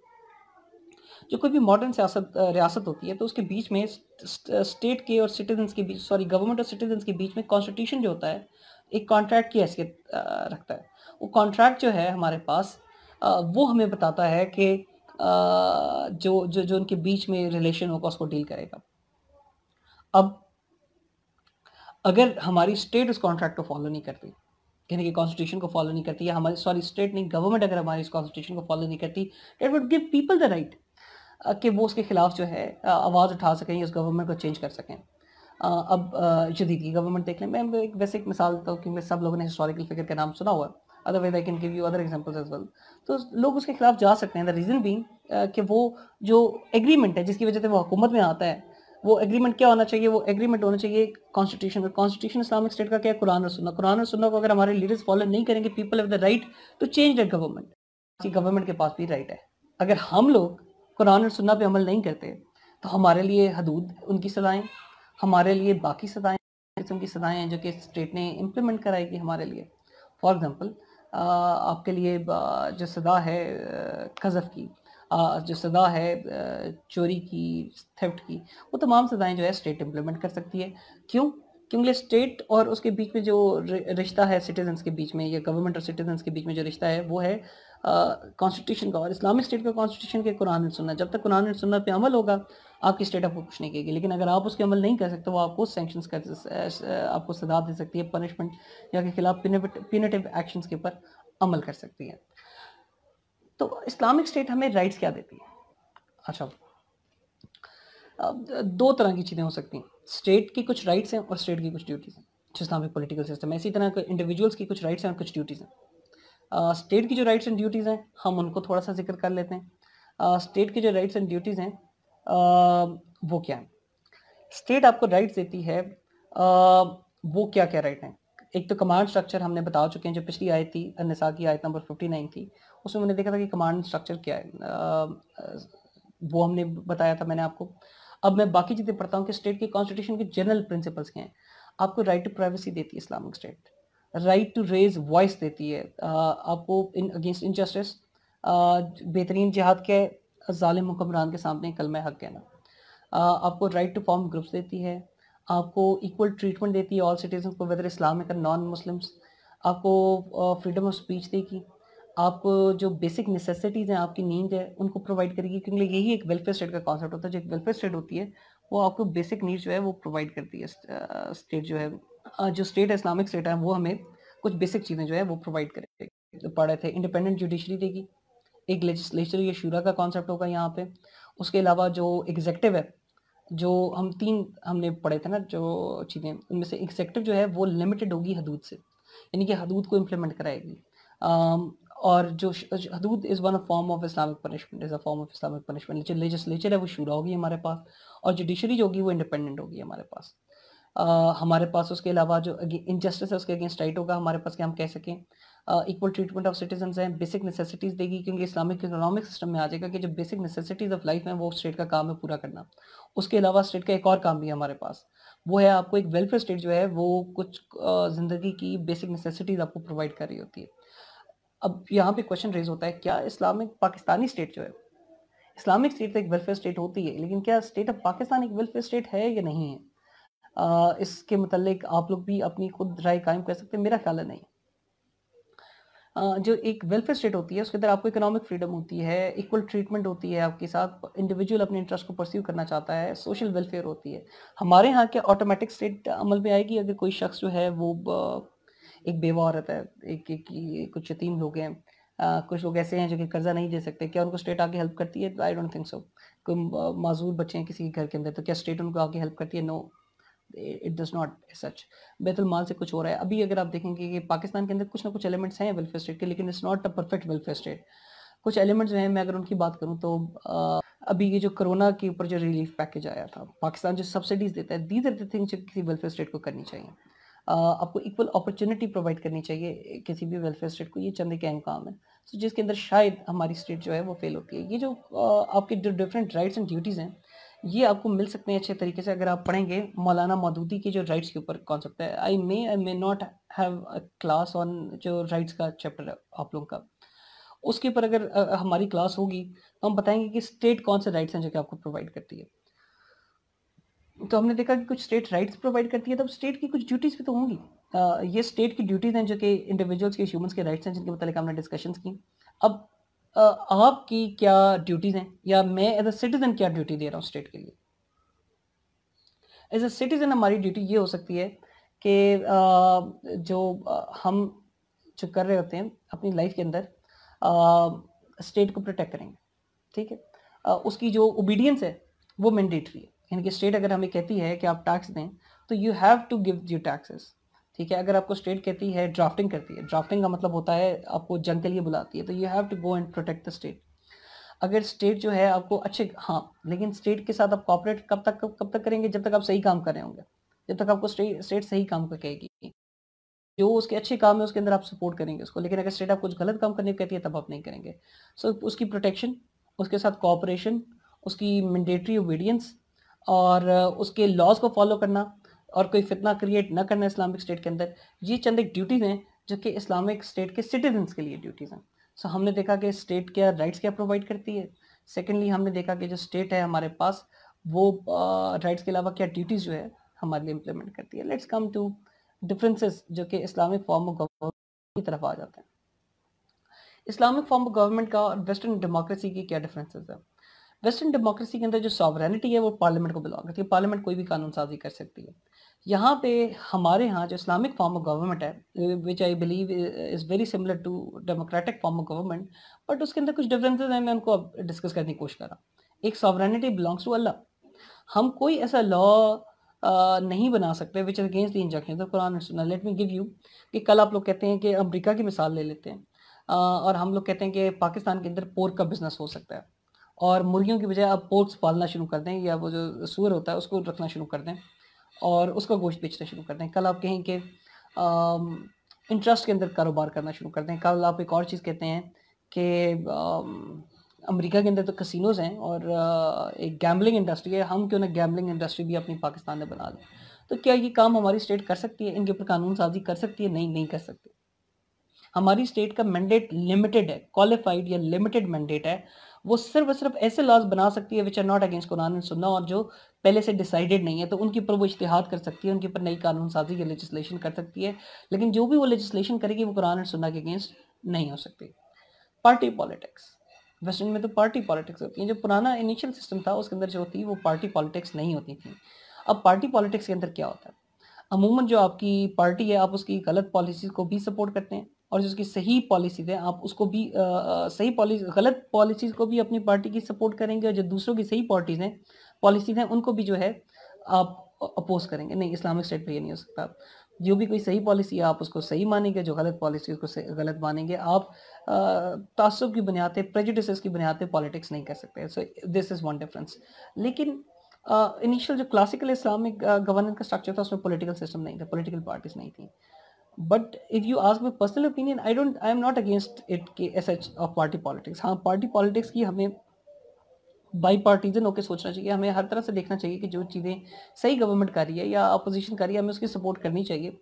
जो कोई भी मॉडर्न सियासत रियासत होती है तो उसके बीच में स्टेट के और सिटीजन के बीच सॉरी गवर्नमेंट और सिटीजन के बीच में कॉन्स्टिट्यूशन जो होता है एक कॉन्ट्रैक्ट की हैसियत रखता है वो कॉन्ट्रैक्ट जो है हमारे पास वो हमें बताता है कि जो जो जो उनके बीच में रिलेशन होगा उसको डील करेगा अब अगर हमारी स्टेट उस कॉन्ट्रैक्ट को फॉलो नहीं करती यानी कि कॉन्स्टिट्यूशन को फॉलो नहीं करती या हमारी सॉरी स्टेट नहीं गवर्नमेंट अगर हमारी इस कॉन्स्टिट्यूशन को फॉलो नहीं करती it would give people the right कि वो उसके खिलाफ जो है uh, आवाज़ उठा सकें या उस गवर्नमेंट को चेंज कर सकें uh, अब uh, की गवर्नमेंट देख लें मैं एक वैसे एक मिसाल देता हूँ क्योंकि सब लोगों ने हिस्टोरिकल फिगर का नाम सुना हुआ है otherwise I can give you other examples as well तो लोग उसके खिलाफ जा सकते हैं द रीज़न बींग कि वो जो एग्रीमेंट है जिसकी वजह से वो हुकूमत में आता है वो एग्रीमेंट क्या होना चाहिए वो एग्रीमेंट होना चाहिए कॉन्स्टिट्यूशन का कॉन्स्टिट्यूशन इस्लामिक स्टेट का क्या कुरान और सुनना कुरान और सुनना को अगर हमारे लीडर्स फॉलो नहीं करेंगे people of the right to change the government कि गवर्नमेंट के पास भी राइट है अगर हम लोग कुरान और सुनना पर अमल नहीं करते तो हमारे लिए हदूद उनकी सदाएँ हमारे लिए बाकी सदाएँ किस्म की सदाएँ हैं जो कि स्टेट ने इम्प्लीमेंट कराएगी हमारे लिए फॉर एग्ज़ाम्पल आपके लिए जो सदा है कज़फ़ की जो सज़ा है चोरी की थेफ्ट की वो तमाम सज़ाएँ जो है स्टेट इम्प्लीमेंट कर सकती है क्यों क्योंकि स्टेट और उसके बीच में जो रिश्ता है सिटीजन्स के बीच में या गवर्नमेंट और सिटीजन्स के बीच में जो रिश्ता है वो है कॉन्स्टिट्यूशन का और इस्लामिक स्टेट का कॉन्स्टिट्यूशन के कुरान सुनना जब तक कुरान सुनना पे अमल होगा आपकी स्टेट आपको कुछ नहीं कहेगी लेकिन अगर आप उसके अमल नहीं कर सकते वो आपको सेंक्शन कर आपको सजा दे सकती है पनिशमेंट या के खिलाफ पिनेटिव एक्शन के ऊपर अमल कर सकती है तो इस्लामिक स्टेट हमें राइट्स क्या देती है अच्छा दो तरह की चीज़ें हो सकती हैं स्टेट की कुछ राइट्स हैं और स्टेट की कुछ ड्यूटीज़ हैं इस्लामिक पॉलिटिकल सिस्टम है इसी तरह इंडिविजुअल्स की कुछ राइट्स हैं और कुछ ड्यूटीज़ हैं स्टेट की जो राइट्स एंड ड्यूटीज़ हैं हम उनको थोड़ा सा जिक्र कर लेते हैं स्टेट की जो राइट्स एंड ड्यूटीज़ हैं वो क्या हैं स्टेट आपको राइट्स देती है वो क्या क्या राइट हैं एक तो कमांड स्ट्रक्चर हमने बता चुके हैं जो पिछली आयत थी अनसा की आयत नंबर नाइन थी उसमें मैंने देखा था कि कमांड स्ट्रक्चर क्या है वो हमने बताया था मैंने आपको अब मैं बाकी चीज़ें पढ़ता हूँ कि स्टेट के कॉन्स्टिट्यूशन के जनरल प्रिंसिपल्स क्या हैं आपको राइट टू प्राइवेसी देती है Islamic state right to raise voice देती है आपको इन अगेंस्ट इनजस्टिस बेहतरीन जिहाद के ालिम हुकमरान के सामने कल में हक कहना आपको राइट टू फॉर्म ग्रुप्स देती है आपको इक्वल ट्रीटमेंट देती है ऑल सिटीजन को वेदर इस्लामिक और नॉन मुस्लिम्स आपको फ्रीडम ऑफ स्पीच देगी आप जो बेसिक नेसेसिटीज़ हैं आपकी नींद है उनको प्रोवाइड करेगी क्योंकि मतलब यही एक वेलफेयर स्टेट का कॉन्सेप्ट होता है जो एक वेलफेयर स्टेट होती है वो आपको बेसिक नीड जो है वो प्रोवाइड करती है स्टेट जो है जो स्टेट है इस्लामिक स्टेट है वो हमें कुछ बेसिक चीज़ें जो है वो प्रोवाइड करेगी तो पढ़ रहे थे इंडिपेंडेंट जुडिशरी देगी एक लेजिस्लेचर या शूरा का कॉन्सेप्ट होगा यहाँ पे उसके अलावा जो एग्जेक्टिव है जो हम तीन हमने पढ़े थे ना जो चीज़ें उनमें से एग्जेक्टिव जो है वो लिमिटेड होगी हदूद से यानी कि हदूद को इम्प्लीमेंट कराएगी और जो हदूद is one form of Islamic punishment is a form of Islamic punishment जो लेजिस्लेचर है वो शूरा होगी हमारे पास और जुडिशरी जो होगी वो इंडिपेंडेंट होगी हमारे पास हमारे पास उसके अलावा जो इनजस्टिस है उसके अगेंस्ट राइट होगा हमारे पास क्या हम कह सकें इक्वल ट्रीटमेंट ऑफ सिटीजन है बेसिक नेसेसिटीज़ देगी क्योंकि इस्लामिक इकोनॉमिक सिस्टम में आ जाएगा कि जो बेसिक नेसेसिटीज़ ऑफ लाइफ है वो स्टेट का काम है पूरा करना उसके अलावा स्टेट का एक और काम भी है हमारे पास वो है आपको एक वेलफेयर स्टेट जो है वो कुछ ज़िंदगी की बेसिक नेसेसिटीज़ आपको प्रोवाइड कर रही होती है अब यहाँ पे क्वेश्चन रेज होता है क्या इस्लामिक पाकिस्तानी स्टेट जो है इस्लामिक स्टेट तो एक वेलफेयर स्टेट होती है लेकिन क्या स्टेट ऑफ पाकिस्तान एक वेलफेयर स्टेट है या नहीं है आ, इसके मतलब आप लोग भी अपनी खुद राय कायम कर सकते हैं मेरा ख्याल है नहीं आ, जो एक वेलफेयर स्टेट होती है उसके अंदर आपको इकोनॉमिक फ्रीडम होती है इक्वल ट्रीटमेंट होती है आपके साथ इंडिविजुअल अपने इंटरेस्ट को परस्यू करना चाहता है सोशल वेलफेयर होती है हमारे यहाँ क्या ऑटोमेटिक स्टेट अमल में आएगी अगर कोई शख्स जो है वो एक बेवा औरत है एक एक, एक कुछ यतीम लोग हैं कुछ लोग ऐसे हैं जो कि कर्जा नहीं दे सकते क्या उनको स्टेट आके हेल्प करती है आई डोंट थिंक सो कोई माजूर बच्चे हैं किसी के घर के अंदर तो क्या स्टेट उनको आके हेल्प करती है no it does not such बैतुलमाल से कुछ हो रहा है अभी अगर आप देखेंगे कि पाकिस्तान के अंदर कुछ ना कुछ एलिमेंट्स हैं वेलफेयर स्टेट के लेकिन it's not a perfect welfare state कुछ एलिमेंट्स हैं मैं अगर उनकी बात करूँ तो अभी ये जो कोरोना के ऊपर जो रिलीफ पैकेज आया था पाकिस्तान जो सब्सिडीज देता है दीज आर द थिंग्स जो किसी वेलफेयर स्टेट को करनी चाहिए आपको इक्वल अपॉर्चुनिटी प्रोवाइड करनी चाहिए किसी भी वेलफेयर स्टेट को ये चंद एक अहम काम है सो जिसके अंदर शायद हमारी स्टेट जो है वो फेल होती है ये जो आपके जो डिफरेंट राइट्स एंड ड्यूटीज़ हैं ये आपको मिल सकते हैं अच्छे तरीके से अगर आप पढ़ेंगे मौलाना मदूदी के जो राइट्स के ऊपर कॉन्सेप्ट है I may I may not have class on जो राइट्स का चैप्टर है आप लोगों का उसके ऊपर अगर हमारी क्लास होगी तो हम बताएंगे कि स्टेट कौन से राइट्स हैं जो कि आपको प्रोवाइड करती है तो हमने देखा कि कुछ स्टेट राइट्स प्रोवाइड करती है तो स्टेट की कुछ ड्यूटीज़ भी तो होंगी ये स्टेट की ड्यूटीज़ हैं जो कि इंडिविजुअल्स के ह्यूमंस के राइट्स हैं जिनके मतलब हमने डिस्कशंस की अब आपकी क्या ड्यूटीज़ हैं या मैं एज अ सिटीज़न क्या ड्यूटी दे रहा हूँ स्टेट के लिए एज अ सिटीज़न हमारी ड्यूटी ये हो सकती है कि जो हम जो कर रहे होते हैं अपनी लाइफ के अंदर स्टेट को प्रोटेक्ट करेंगे ठीक है उसकी जो ओबीडियंस है वो मैंडेटरी है यानी कि स्टेट अगर हमें कहती है कि आप टैक्स दें तो you have to give you taxes ठीक है अगर आपको स्टेट कहती है ड्राफ्टिंग करती है ड्राफ्टिंग का मतलब होता है आपको जंग के लिए बुलाती है तो you have to go and protect the state अगर स्टेट जो है आपको अच्छे हाँ लेकिन स्टेट के साथ आप कॉपरेट कब तक कब तक करेंगे जब तक आप सही काम कर रहे होंगे जब तक आपको स्टेट स्टेट सही काम कर कहेगी जो उसके अच्छे काम है उसके अंदर आप सपोर्ट करेंगे उसको लेकिन अगर स्टेट आप कुछ गलत काम करने कहती है तब आप नहीं करेंगे सो so, उसकी प्रोटेक्शन उसके साथ कॉपरेशन उसकी मैंडेटरी ओबीडियंस और उसके लॉज को फॉलो करना और कोई फितना क्रिएट न करना इस्लामिक स्टेट के अंदर ये चंद एक ड्यूटीज़ हैं जो कि इस्लामिक स्टेट के सिटीजन के लिए ड्यूटीज़ हैं सो so, हमने देखा कि स्टेट क्या राइट्स क्या प्रोवाइड करती है सेकेंडली हमने देखा कि जो स्टेट है हमारे पास वो राइट्स uh, के अलावा क्या ड्यूटीज़ जो है हमारे लिए इम्प्लीमेंट करती है लेट्स कम टू डिफरेंसेस जो कि इस्लामिक फॉर्म ऑफ गवर्नमेंट की तरफ आ जाते हैं इस्लामिक फॉर्म ऑफ गवर्नमेंट का और वेस्टर्न डेमोक्रेसी की क्या डिफरेंसेस है वेस्टर्न डेमोक्रेसी के अंदर जो सॉवरेनिटी है वो पार्लियामेंट को बिलोंग करती है पार्लियामेंट कोई भी कानून साजी कर सकती है यहाँ पे हमारे यहाँ जो इस्लामिक फॉर्म ऑफ गवर्नमेंट है which I believe is very similar to democratic form of government but उसके अंदर कुछ डिफरेंसेज हैं मैं उनको अब डिस्कस करने की कोशिश कर रहा हूँ एक सॉवरेनिटी बिलोंग्स टू अल्लाह हम कोई ऐसा लॉ नहीं बना सकते which against the injunction Quran let me give you कि कल आप लोग कहते हैं कि अमेरिका की मिसाल ले लेते हैं और हम लोग कहते हैं कि पाकिस्तान के अंदर पोर्क का बिजनेस हो सकता है और मुर्गियों की बजाय आप पोर्ट्स पालना शुरू कर दें या वो जो सूअर होता है उसको रखना शुरू कर दें और उसका गोश्त बेचना शुरू कर दें कल आप कहें कि इंटरेस्ट के अंदर कारोबार करना शुरू कर दें कल आप एक और चीज़ कहते हैं कि अमेरिका के अंदर तो कसिनोज हैं और एक गैम्बलिंग इंडस्ट्री है हम क्यों ना गैम्बलिंग इंडस्ट्री भी अपनी पाकिस्तान में बना दें तो क्या ये काम हमारी स्टेट कर सकती है इनके ऊपर कानून साजी कर सकती है नहीं नहीं कर सकती हमारी स्टेट का मैंडेट लिमिटेड है क्वालिफाइड या लिमिटेड मैंडेट है वो सिर्फ सिर्फ ऐसे लॉज बना सकती है which are not against Quran and सुनना और जो पहले से डिसाइडेड नहीं है तो उनके ऊपर वो इश्तहाद कर सकती है उनके ऊपर नई कानून साजी या लेजिस्लेशन कर सकती है लेकिन जो भी वो लेजिस्लेशन करेगी वो कुरान एंड सुनना के अगेंस्ट नहीं हो सकती पार्टी पॉलिटिक्स वेस्टर्न में तो पार्टी पॉलिटिक्स होती है जो पुराना इनिशियल सिस्टम था उसके अंदर जो होती है वो पार्टी पॉलिटिक्स नहीं होती थी अब पार्टी पॉलिटिक्स के अंदर क्या होता है अमूमन जो आपकी पार्टी है आप उसकी गलत पॉलिसीज़ को भी सपोर्ट करते हैं और जो उसकी सही पॉलिसीज है आप उसको भी आ, सही पॉलिसी गलत पॉलिसीज़ को भी अपनी पार्टी की सपोर्ट करेंगे और जो दूसरों की सही पॉलिटीज हैं पॉलिसीज़ हैं उनको भी जो है आप अपोज करेंगे नहीं इस्लामिक स्टेट पर ये नहीं हो सकता आप जो भी कोई सही पॉलिसी है आप उसको सही मानेंगे जो गलत पॉलिसी उसको गलत मानेंगे आप तसब की बुनियाद पर प्रेजिडिस की बुनियाद पर पॉलिटिक्स नहीं कर सकते so this is one difference लेकिन इनिशियल uh, जो क्लासिकल इस्लामिक गवर्नेंस का स्ट्रक्चर था उसमें पॉलिटिकल सिस्टम नहीं था पॉलिटिकल पार्टीज नहीं थी but if you ask my personal opinion I don't I am not against it के एस एच ऑफ पार्टी पॉलिटिक्स हाँ पार्टी पॉलिटिक्स की हमें बाई पार्टीजन होकर सोचना चाहिए हमें हर तरह से देखना चाहिए कि जो चीज़ें सही गवर्नमेंट कर रही है या अपोजिशन कर रही है हमें उसकी सपोर्ट करनी चाहिए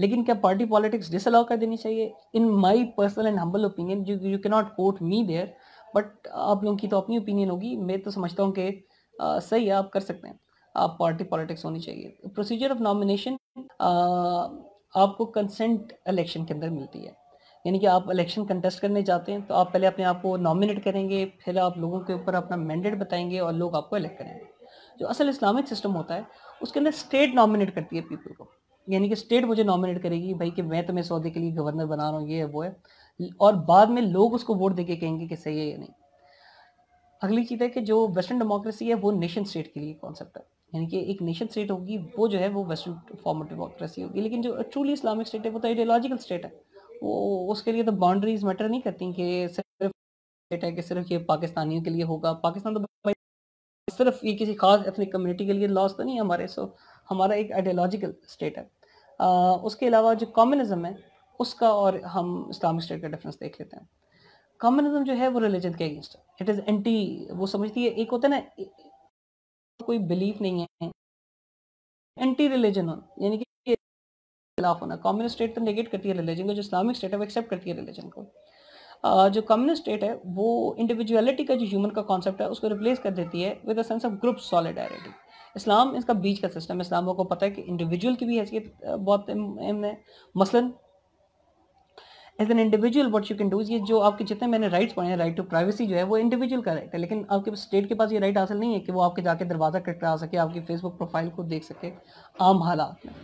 लेकिन क्या पार्टी पॉलिटिक्स डिसअलाउ कर देनी चाहिए in my personal and humble opinion you you can not quote me there but आप लोगों की तो अपनी ओपिनियन होगी मैं तो समझता हूँ कि सही है आप कर सकते हैं आप पार्टी पॉलिटिक्स होनी चाहिए प्रोसीजर ऑफ नॉमिनेशन आपको कंसेंट इलेक्शन के अंदर मिलती है यानी कि आप इलेक्शन कंटेस्ट करने जाते हैं तो आप पहले अपने आप को नॉमिनेट करेंगे फिर आप लोगों के ऊपर अपना मैंडेट बताएंगे और लोग आपको इलेक्ट करेंगे जो असल इस्लामिक सिस्टम होता है उसके अंदर स्टेट नॉमिनेट करती है पीपल को यानी कि स्टेट मुझे नॉमिनेट करेगी भाई कि मैं तुम्हें सऊदी के लिए गवर्नर बना रहा हूँ ये है वो है और बाद में लोग उसको वोट दे के कहेंगे कि सही है या नहीं अगली चीज़ है कि जो वेस्टर्न डेमोक्रेसी है वो नेशन स्टेट के लिए कॉन्सेप्ट है यानी कि एक नेशन स्टेट होगी वो जो है वो वेस्टर्न फॉर्म ऑफ डेमोक्रेसी होगी लेकिन जो ट्रूली इस्लामिक स्टेट है वो तो आइडियोलॉजिकल स्टेट है वो उसके लिए तो बाउंड्रीज मैटर नहीं करती कि सिर्फ स्टेट है कि सिर्फ ये पाकिस्तानियों के लिए होगा पाकिस्तान तो सिर्फ ये किसी खास एथनिक कम्युनिटी के लिए लॉस तो नहीं है हमारे सो हमारा एक आइडियोलॉजिकल स्टेट है आ, उसके अलावा जो कॉम्युनिज्म है उसका और हम इस्लामिक स्टेट का डिफरेंस देख लेते हैं कम्युनिज्म जो है वो रिलीजन के अगेंस्ट इट इज़ एंटी वो समझती है एक होता है ना कोई बिलीफ नहीं है एंटी रिलीजन होना यानी कि खिलाफ होना कम्युनिस्ट स्टेट तो नेगेट करती है रिलीजन को जो इस्लामिक स्टेट है वो एक्सेप्ट करती है रिलीजन को जो कम्युनिस्ट स्टेट है वो इंडिविजुअलिटी का जो ह्यूमन का कॉन्सेप्ट है उसको रिप्लेस कर देती है with a sense of group solidarity Islam इसका बीच का सिस्टम है इस्लामों को पता है कि इंडिविजुअल की भी हैसियत बहुत अहम है मसलन as an individual what you can do ये जो आपके जितने मैंने राइट्स पढ़े हैं राइट टू प्राइवेसी जो है वो इंडिविजुअल का राइट है लेकिन आपके स्टेट के पास ये राइट हासिल नहीं है कि वो आपके जाके दरवाज़ा खटखटा सके आपकी फेसबुक प्रोफाइल को देख सके आम हालात में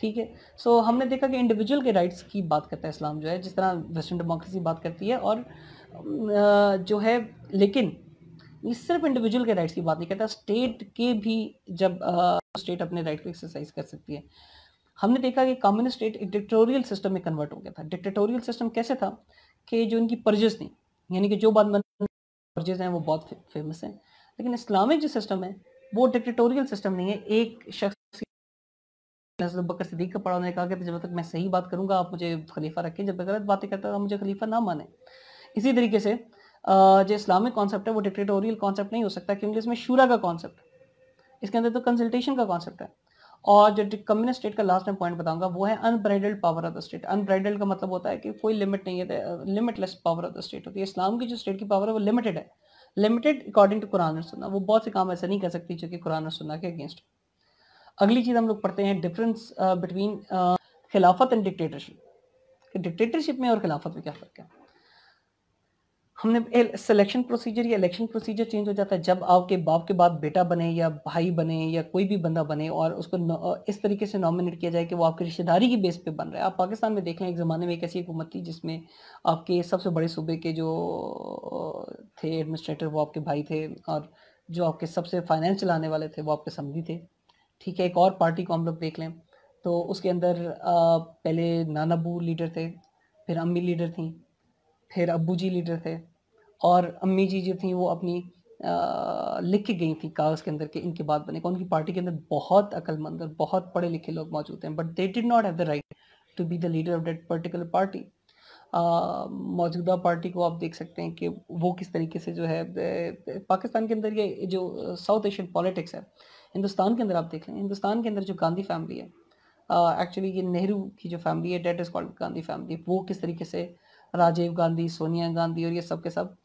ठीक है सो हमने देखा कि इंडिविजुअल के राइट्स की बात करता है इस्लाम जो है जिस तरह वेस्टर्न डेमोक्रेसी बात करती है और जो है लेकिन ये सिर्फ इंडिविजुअल के राइट्स की बात नहीं करता स्टेट के भी जब स्टेट अपने राइट को एक्सरसाइज कर सकती है हमने देखा कि कम्युनिस्ट स्टेट एक डिक्टोरियल सिस्टम में कन्वर्ट हो गया था डिक्टेटोरियल सिस्टम कैसे था कि जो इनकी परजेस थी यानी कि जो बात पर्जेज हैं वो बहुत फेमस हैं लेकिन इस्लामिक जो सिस्टम है वो डिक्टेटोरियल सिस्टम नहीं है एक शख्स बकर सदीक का पड़ा उन्होंने कहा कि जब तक मैं सही बात करूँगा आप मुझे खलीफा रखें जब गलत बातें करता आप मुझे खलीफा ना माने इसी तरीके से जो इस्लामिक कॉन्सेप्ट है वो डिक्टेटोरियल कॉन्सेप्ट नहीं हो सकता क्योंकि इसमें शूरा का कॉन्सेप्ट इसके अंदर तो कंसल्टेशन का कॉन्सेप्ट है और जो कम्युनिस्ट स्टेट का लास्ट में पॉइंट बताऊंगा वो है unbridled power of the state unbridled का मतलब होता है कि कोई लिमिट नहीं है limitless power of the state होती है इस्लाम की जो स्टेट की पावर है वो लिमिटेड है लिमिटेड अकॉर्डिंग टू कुरान और सुनना वो बहुत से काम ऐसा नहीं कर सकती जो कि कुरान और सुनना के अगेंस्ट अगली चीज़ हम लोग पढ़ते हैं डिफरेंस बिटवीन uh, uh, खिलाफत एंड डिक्टेटरशिप डिक्टेटरशिप में और खिलाफत में क्या फ़र्क है हमने सिलेक्शन प्रोसीजर या इलेक्शन प्रोसीजर चेंज हो जाता है जब आपके बाप के बाद बेटा बने या भाई बने या कोई भी बंदा बने और उसको इस तरीके से नॉमिनेट किया जाए कि वो आपकी रिश्तेदारी की बेस पे बन रहा है आप पाकिस्तान में देख लें एक ज़माने में एक ऐसी हुकूमत थी जिसमें आपके सबसे बड़े सूबे के जो थे एडमिनिस्ट्रेटर वो आपके भाई थे और जो आपके सबसे फाइनेंस चलाने वाले थे वो आपके समझी थे ठीक है एक और पार्टी को हम लोग देख लें तो उसके अंदर पहले नानाबू लीडर थे फिर अम्मी लीडर थी फिर अबू जी लीडर थे और अम्मी जी जो थी वो अपनी लिख के गई थी कागज़ के अंदर कि इनके बाद बनेगा उनकी पार्टी के अंदर बहुत अकलमंद और बहुत पढ़े लिखे लोग मौजूद हैं but they did not have the right to be the leader of that particular party मौजूदा पार्टी को आप देख सकते हैं कि वो किस तरीके से जो है पाकिस्तान के अंदर ये जो साउथ एशियन पॉलिटिक्स है हिंदुस्तान के अंदर आप देख लें हिंदुस्तान के अंदर जो गांधी फैमिली है एक्चुअली uh, ये नेहरू की जो फैमिली है that is called Gandhi family वो किस तरीके से राजीव गांधी सोनिया गांधी और ये सब के सब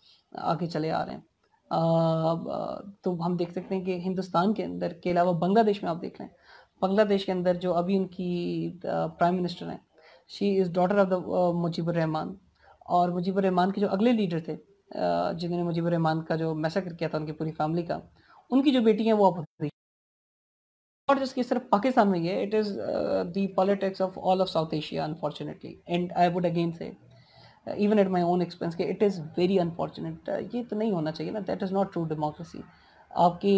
आगे चले आ रहे हैं आ, तो हम देख सकते हैं कि हिंदुस्तान के अंदर के अलावा बांग्लादेश में आप देख रहे हैं बांग्लादेश के अंदर जो अभी उनकी प्राइम मिनिस्टर हैं she is daughter of the Mujibur Rahman और मुजीबर रहमान के जो अगले लीडर थे जिन्होंने मुजीबर रहमान का जो मैसेकर किया था उनकी पूरी फैमिली का उनकी जो बेटी हैं वो अपोजिशन और जस्ट सिर्फ पाकिस्तान में ही है it is the politics of all of South Asia unfortunately and I would again say even at my own expense के इट इज़ वेरी अनफॉर्चुनेट ये तो नहीं होना चाहिए ना that is not true democracy आपके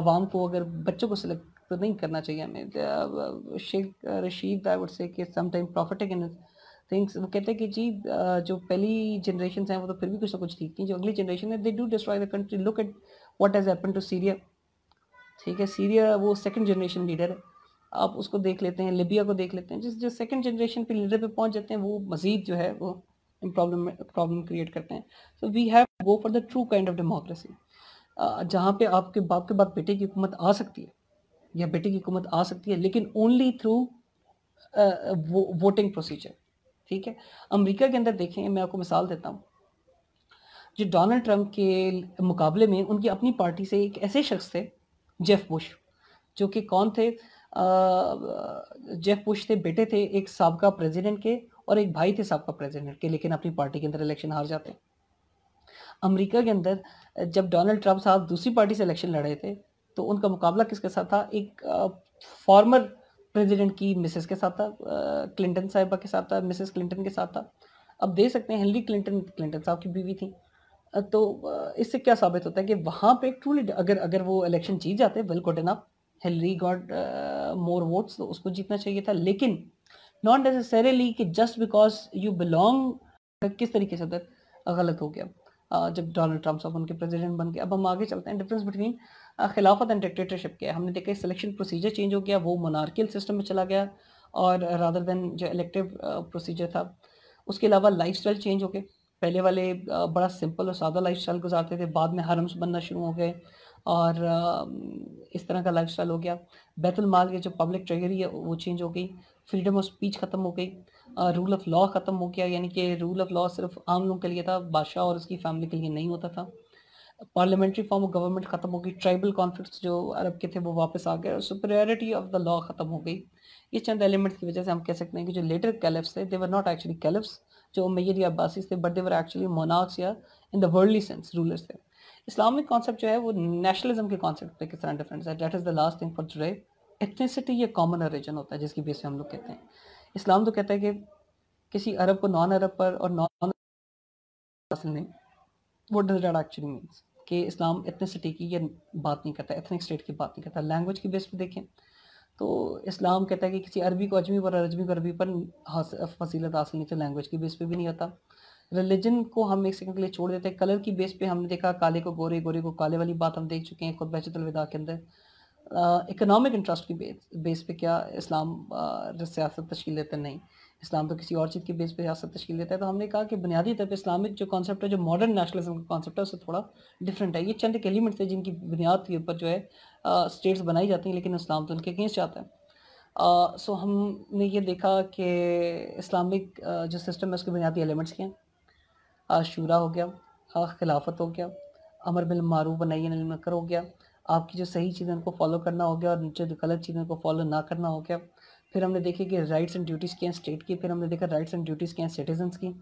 आवाम को अगर बच्चों को सिलेक्ट तो नहीं करना चाहिए हमें शेख रशीद आई वुड से कि समटाइम प्रॉफिटिंग इन थिंग्स वो कहते हैं कि जी uh, जो पहली जनरेशन हैं वो तो फिर भी कुछ ना कुछ ठीक थी जो अगली जनरेशन है they do destroy the country look at what has happen to Syria ठीक है सीरिया वो सेकेंड जनरेशन लीडर है आप उसको देख लेते हैं लिबिया को देख लेते हैं जिस जो सेकेंड जनरेशन पे लीडर पे पहुंच जाते हैं वो मज़ीद जो है वो प्रॉब्लम प्रॉब्लम क्रिएट करते हैं so we have go for the true kind of democracy जहाँ पे आपके बाप के बाद बेटे की हुकूमत आ सकती है या बेटे की हुकूमत आ सकती है लेकिन ओनली थ्रू वोटिंग प्रोसीजर ठीक है अमेरिका के अंदर देखें मैं आपको मिसाल देता हूँ जो डोनाल्ड ट्रंप के मुकाबले में उनकी अपनी पार्टी से एक ऐसे शख्स थे जेफ बुश जो कि कौन थे जेफ uh, बुश थे बेटे थे एक सबका प्रेसिडेंट के और एक भाई थे साहब का प्रेसिडेंट के लेकिन अपनी पार्टी के अंदर इलेक्शन हार जाते हैं अमेरिका के अंदर जब डोनाल्ड ट्रंप साहब दूसरी पार्टी से इलेक्शन लड़े थे तो उनका मुकाबला किसके साथ था एक फॉर्मर प्रेसिडेंट की मिसेस के साथ था क्लिंटन साहिबा के साथ था मिसेस क्लिंटन के साथ था अब देख सकते हैं हिलरी क्लिंटन क्लिंटन साहब की बीवी थी तो इससे क्या साबित होता है कि वहाँ पे ट्रूली अगर अगर वो इलेक्शन जीत जाते well good enough Hillary got more votes तो उसको जीतना चाहिए था लेकिन नॉट नेसेसरीली कि जस्ट बिकॉज यू बिलोंग किस तरीके से गलत हो गया जब डोनाल्ड ट्रंप साहब उनके प्रेसिडेंट बन गए अब हम आगे चलते हैं डिफरेंस बिटवीन खिलाफत एंड डिक्टेटरशिप क्या है हमने देखा सिलेक्शन प्रोसीजर चेंज हो गया वो मोनार्कियल सिस्टम में चला गया और रादर देन जो इलेक्टिव प्रोसीजर था उसके अलावा लाइफ स्टाइल चेंज हो गए पहले वाले बड़ा सिंपल और सादा लाइफ स्टाइल गुजारते थे बाद में हरम्स बनना शुरू हो गए और इस तरह का लाइफ स्टाइल हो गया बैतुल माल के जो पब्लिक ट्रेजरी है वो चेंज हो गई फ्रीडम ऑफ स्पीच ख़त्म हो गई रूल ऑफ लॉ ख़त्म हो गया यानी कि रूल ऑफ लॉ सिर्फ आम लोगों के लिए था बादशाह और उसकी फैमिली के लिए नहीं होता था पार्लियामेंट्री फॉर्म ऑफ गवर्नमेंट ख़त्म हो गई ट्राइबल कॉन्फ्लिक्ट जो अरब के थे वो वापस आ गए और सुपरियरिटी ऑफ द लॉ ख़त्म हो गई ये चंद एलिमेंट्स की वजह से हम कह सकते हैं कि जो लेटर कैलफ्स थे दे वर नॉट एक्चुअली कैलफ्स जो मैयर या अब्बासीस थे बट देवर एक्चुअली मोनाक्स या in the worldly sense rulers थे इस्लामिक कॉन्सेप्ट जो है वो नेशनलिज्म के कॉन्सेप्ट पे किस तरह डिफरेंस है that is the last thing for today ethnicity ये कॉमन ओरिजिन होता है जिसकी बेस पर हम लोग कहते हैं इस्लाम तो कहता है कि किसी अरब को नॉन अरब पर और नॉन हासिल नहीं एक्चुअली मीन्स कि इस्लाम एथनिसिटी की ये बात नहीं करता एथनिक स्टेट की बात नहीं करता लैंग्वेज की बेस पर देखें तो इस्लाम कहता है कि किसी अरबी को अजमी पर अरबी को अरबी पर फसीलत हासिल नहीं तो लैंग्वेज की बेस पर भी नहीं होता रिलीजन को हम एक सेकंड के लिए छोड़ देते हैं कलर की बेस पे हमने देखा काले को गोरे गोरे को काले वाली बात हम देख चुके हैं खुद अलविदा के अंदर इकोनॉमिक इंटरेस्ट की बेस बेस पे क्या इस्लाम सियासत तश्ील देता नहीं इस्लाम तो किसी और चीज़ की बेस पे सियासत तश्ील देता है तो हमने कहा कि बुनियादी तौर पर इस्लामिक जो कॉन्सेप्ट है जो मॉडर्न नेशनलिज्म का कॉन्सेप्ट है उससे थोड़ा डिफरेंट है ये चंद एक एलिमेंट्स है जिनकी बुनियाद के ऊपर जो है स्टेट्स बनाई जाती हैं लेकिन इस्लाम तो उनके अगेंस्ट जाता है सो हमने ये देखा कि इस्लामिक जो सिस्टम है उसके बुनियादी एलिमेंट्स के हैं आशूरा हो गया खिलाफत हो गया अमर बिल मारूफ बनाइए नकर हो गया आपकी जो सही चीज़ें उनको फॉलो करना हो गया और जो गलत चीज़ें को फॉलो ना करना हो गया फिर हमने देखे कि राइट्स एंड ड्यूटीज़ क्या हैं स्टेट की फिर हमने देखा राइट्स एंड ड्यूटीज़ क्या हैं सिटीजन की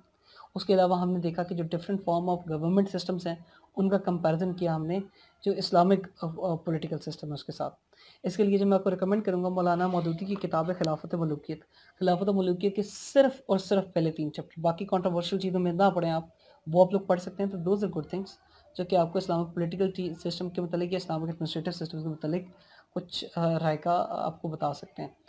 उसके अलावा हमने देखा कि जो different form of government systems हैं उनका कंपैरिजन किया हमने जो इस्लामिक पॉलिटिकल सिस्टम है उसके साथ इसके लिए जो मैं आपको रिकमेंड करूँगा मौलाना मौदूदी की किताब खिलाफत मलूकियत खिलाफत मलूकियत के सिर्फ और सिर्फ पहले तीन चैप्टर बाकी कॉन्ट्रोवर्शियल चीज़ों में ना पढ़ें आप वो आप लोग पढ़ सकते हैं तो दोज आर गुड थिंग्स जो कि आपको इस्लामिक पोलिटिकल सिस्टम के मतलब या इस्लामिक एडमिनिस्ट्रेटिव सिस्टम के मतलब कुछ uh, राय का आपको बता सकते हैं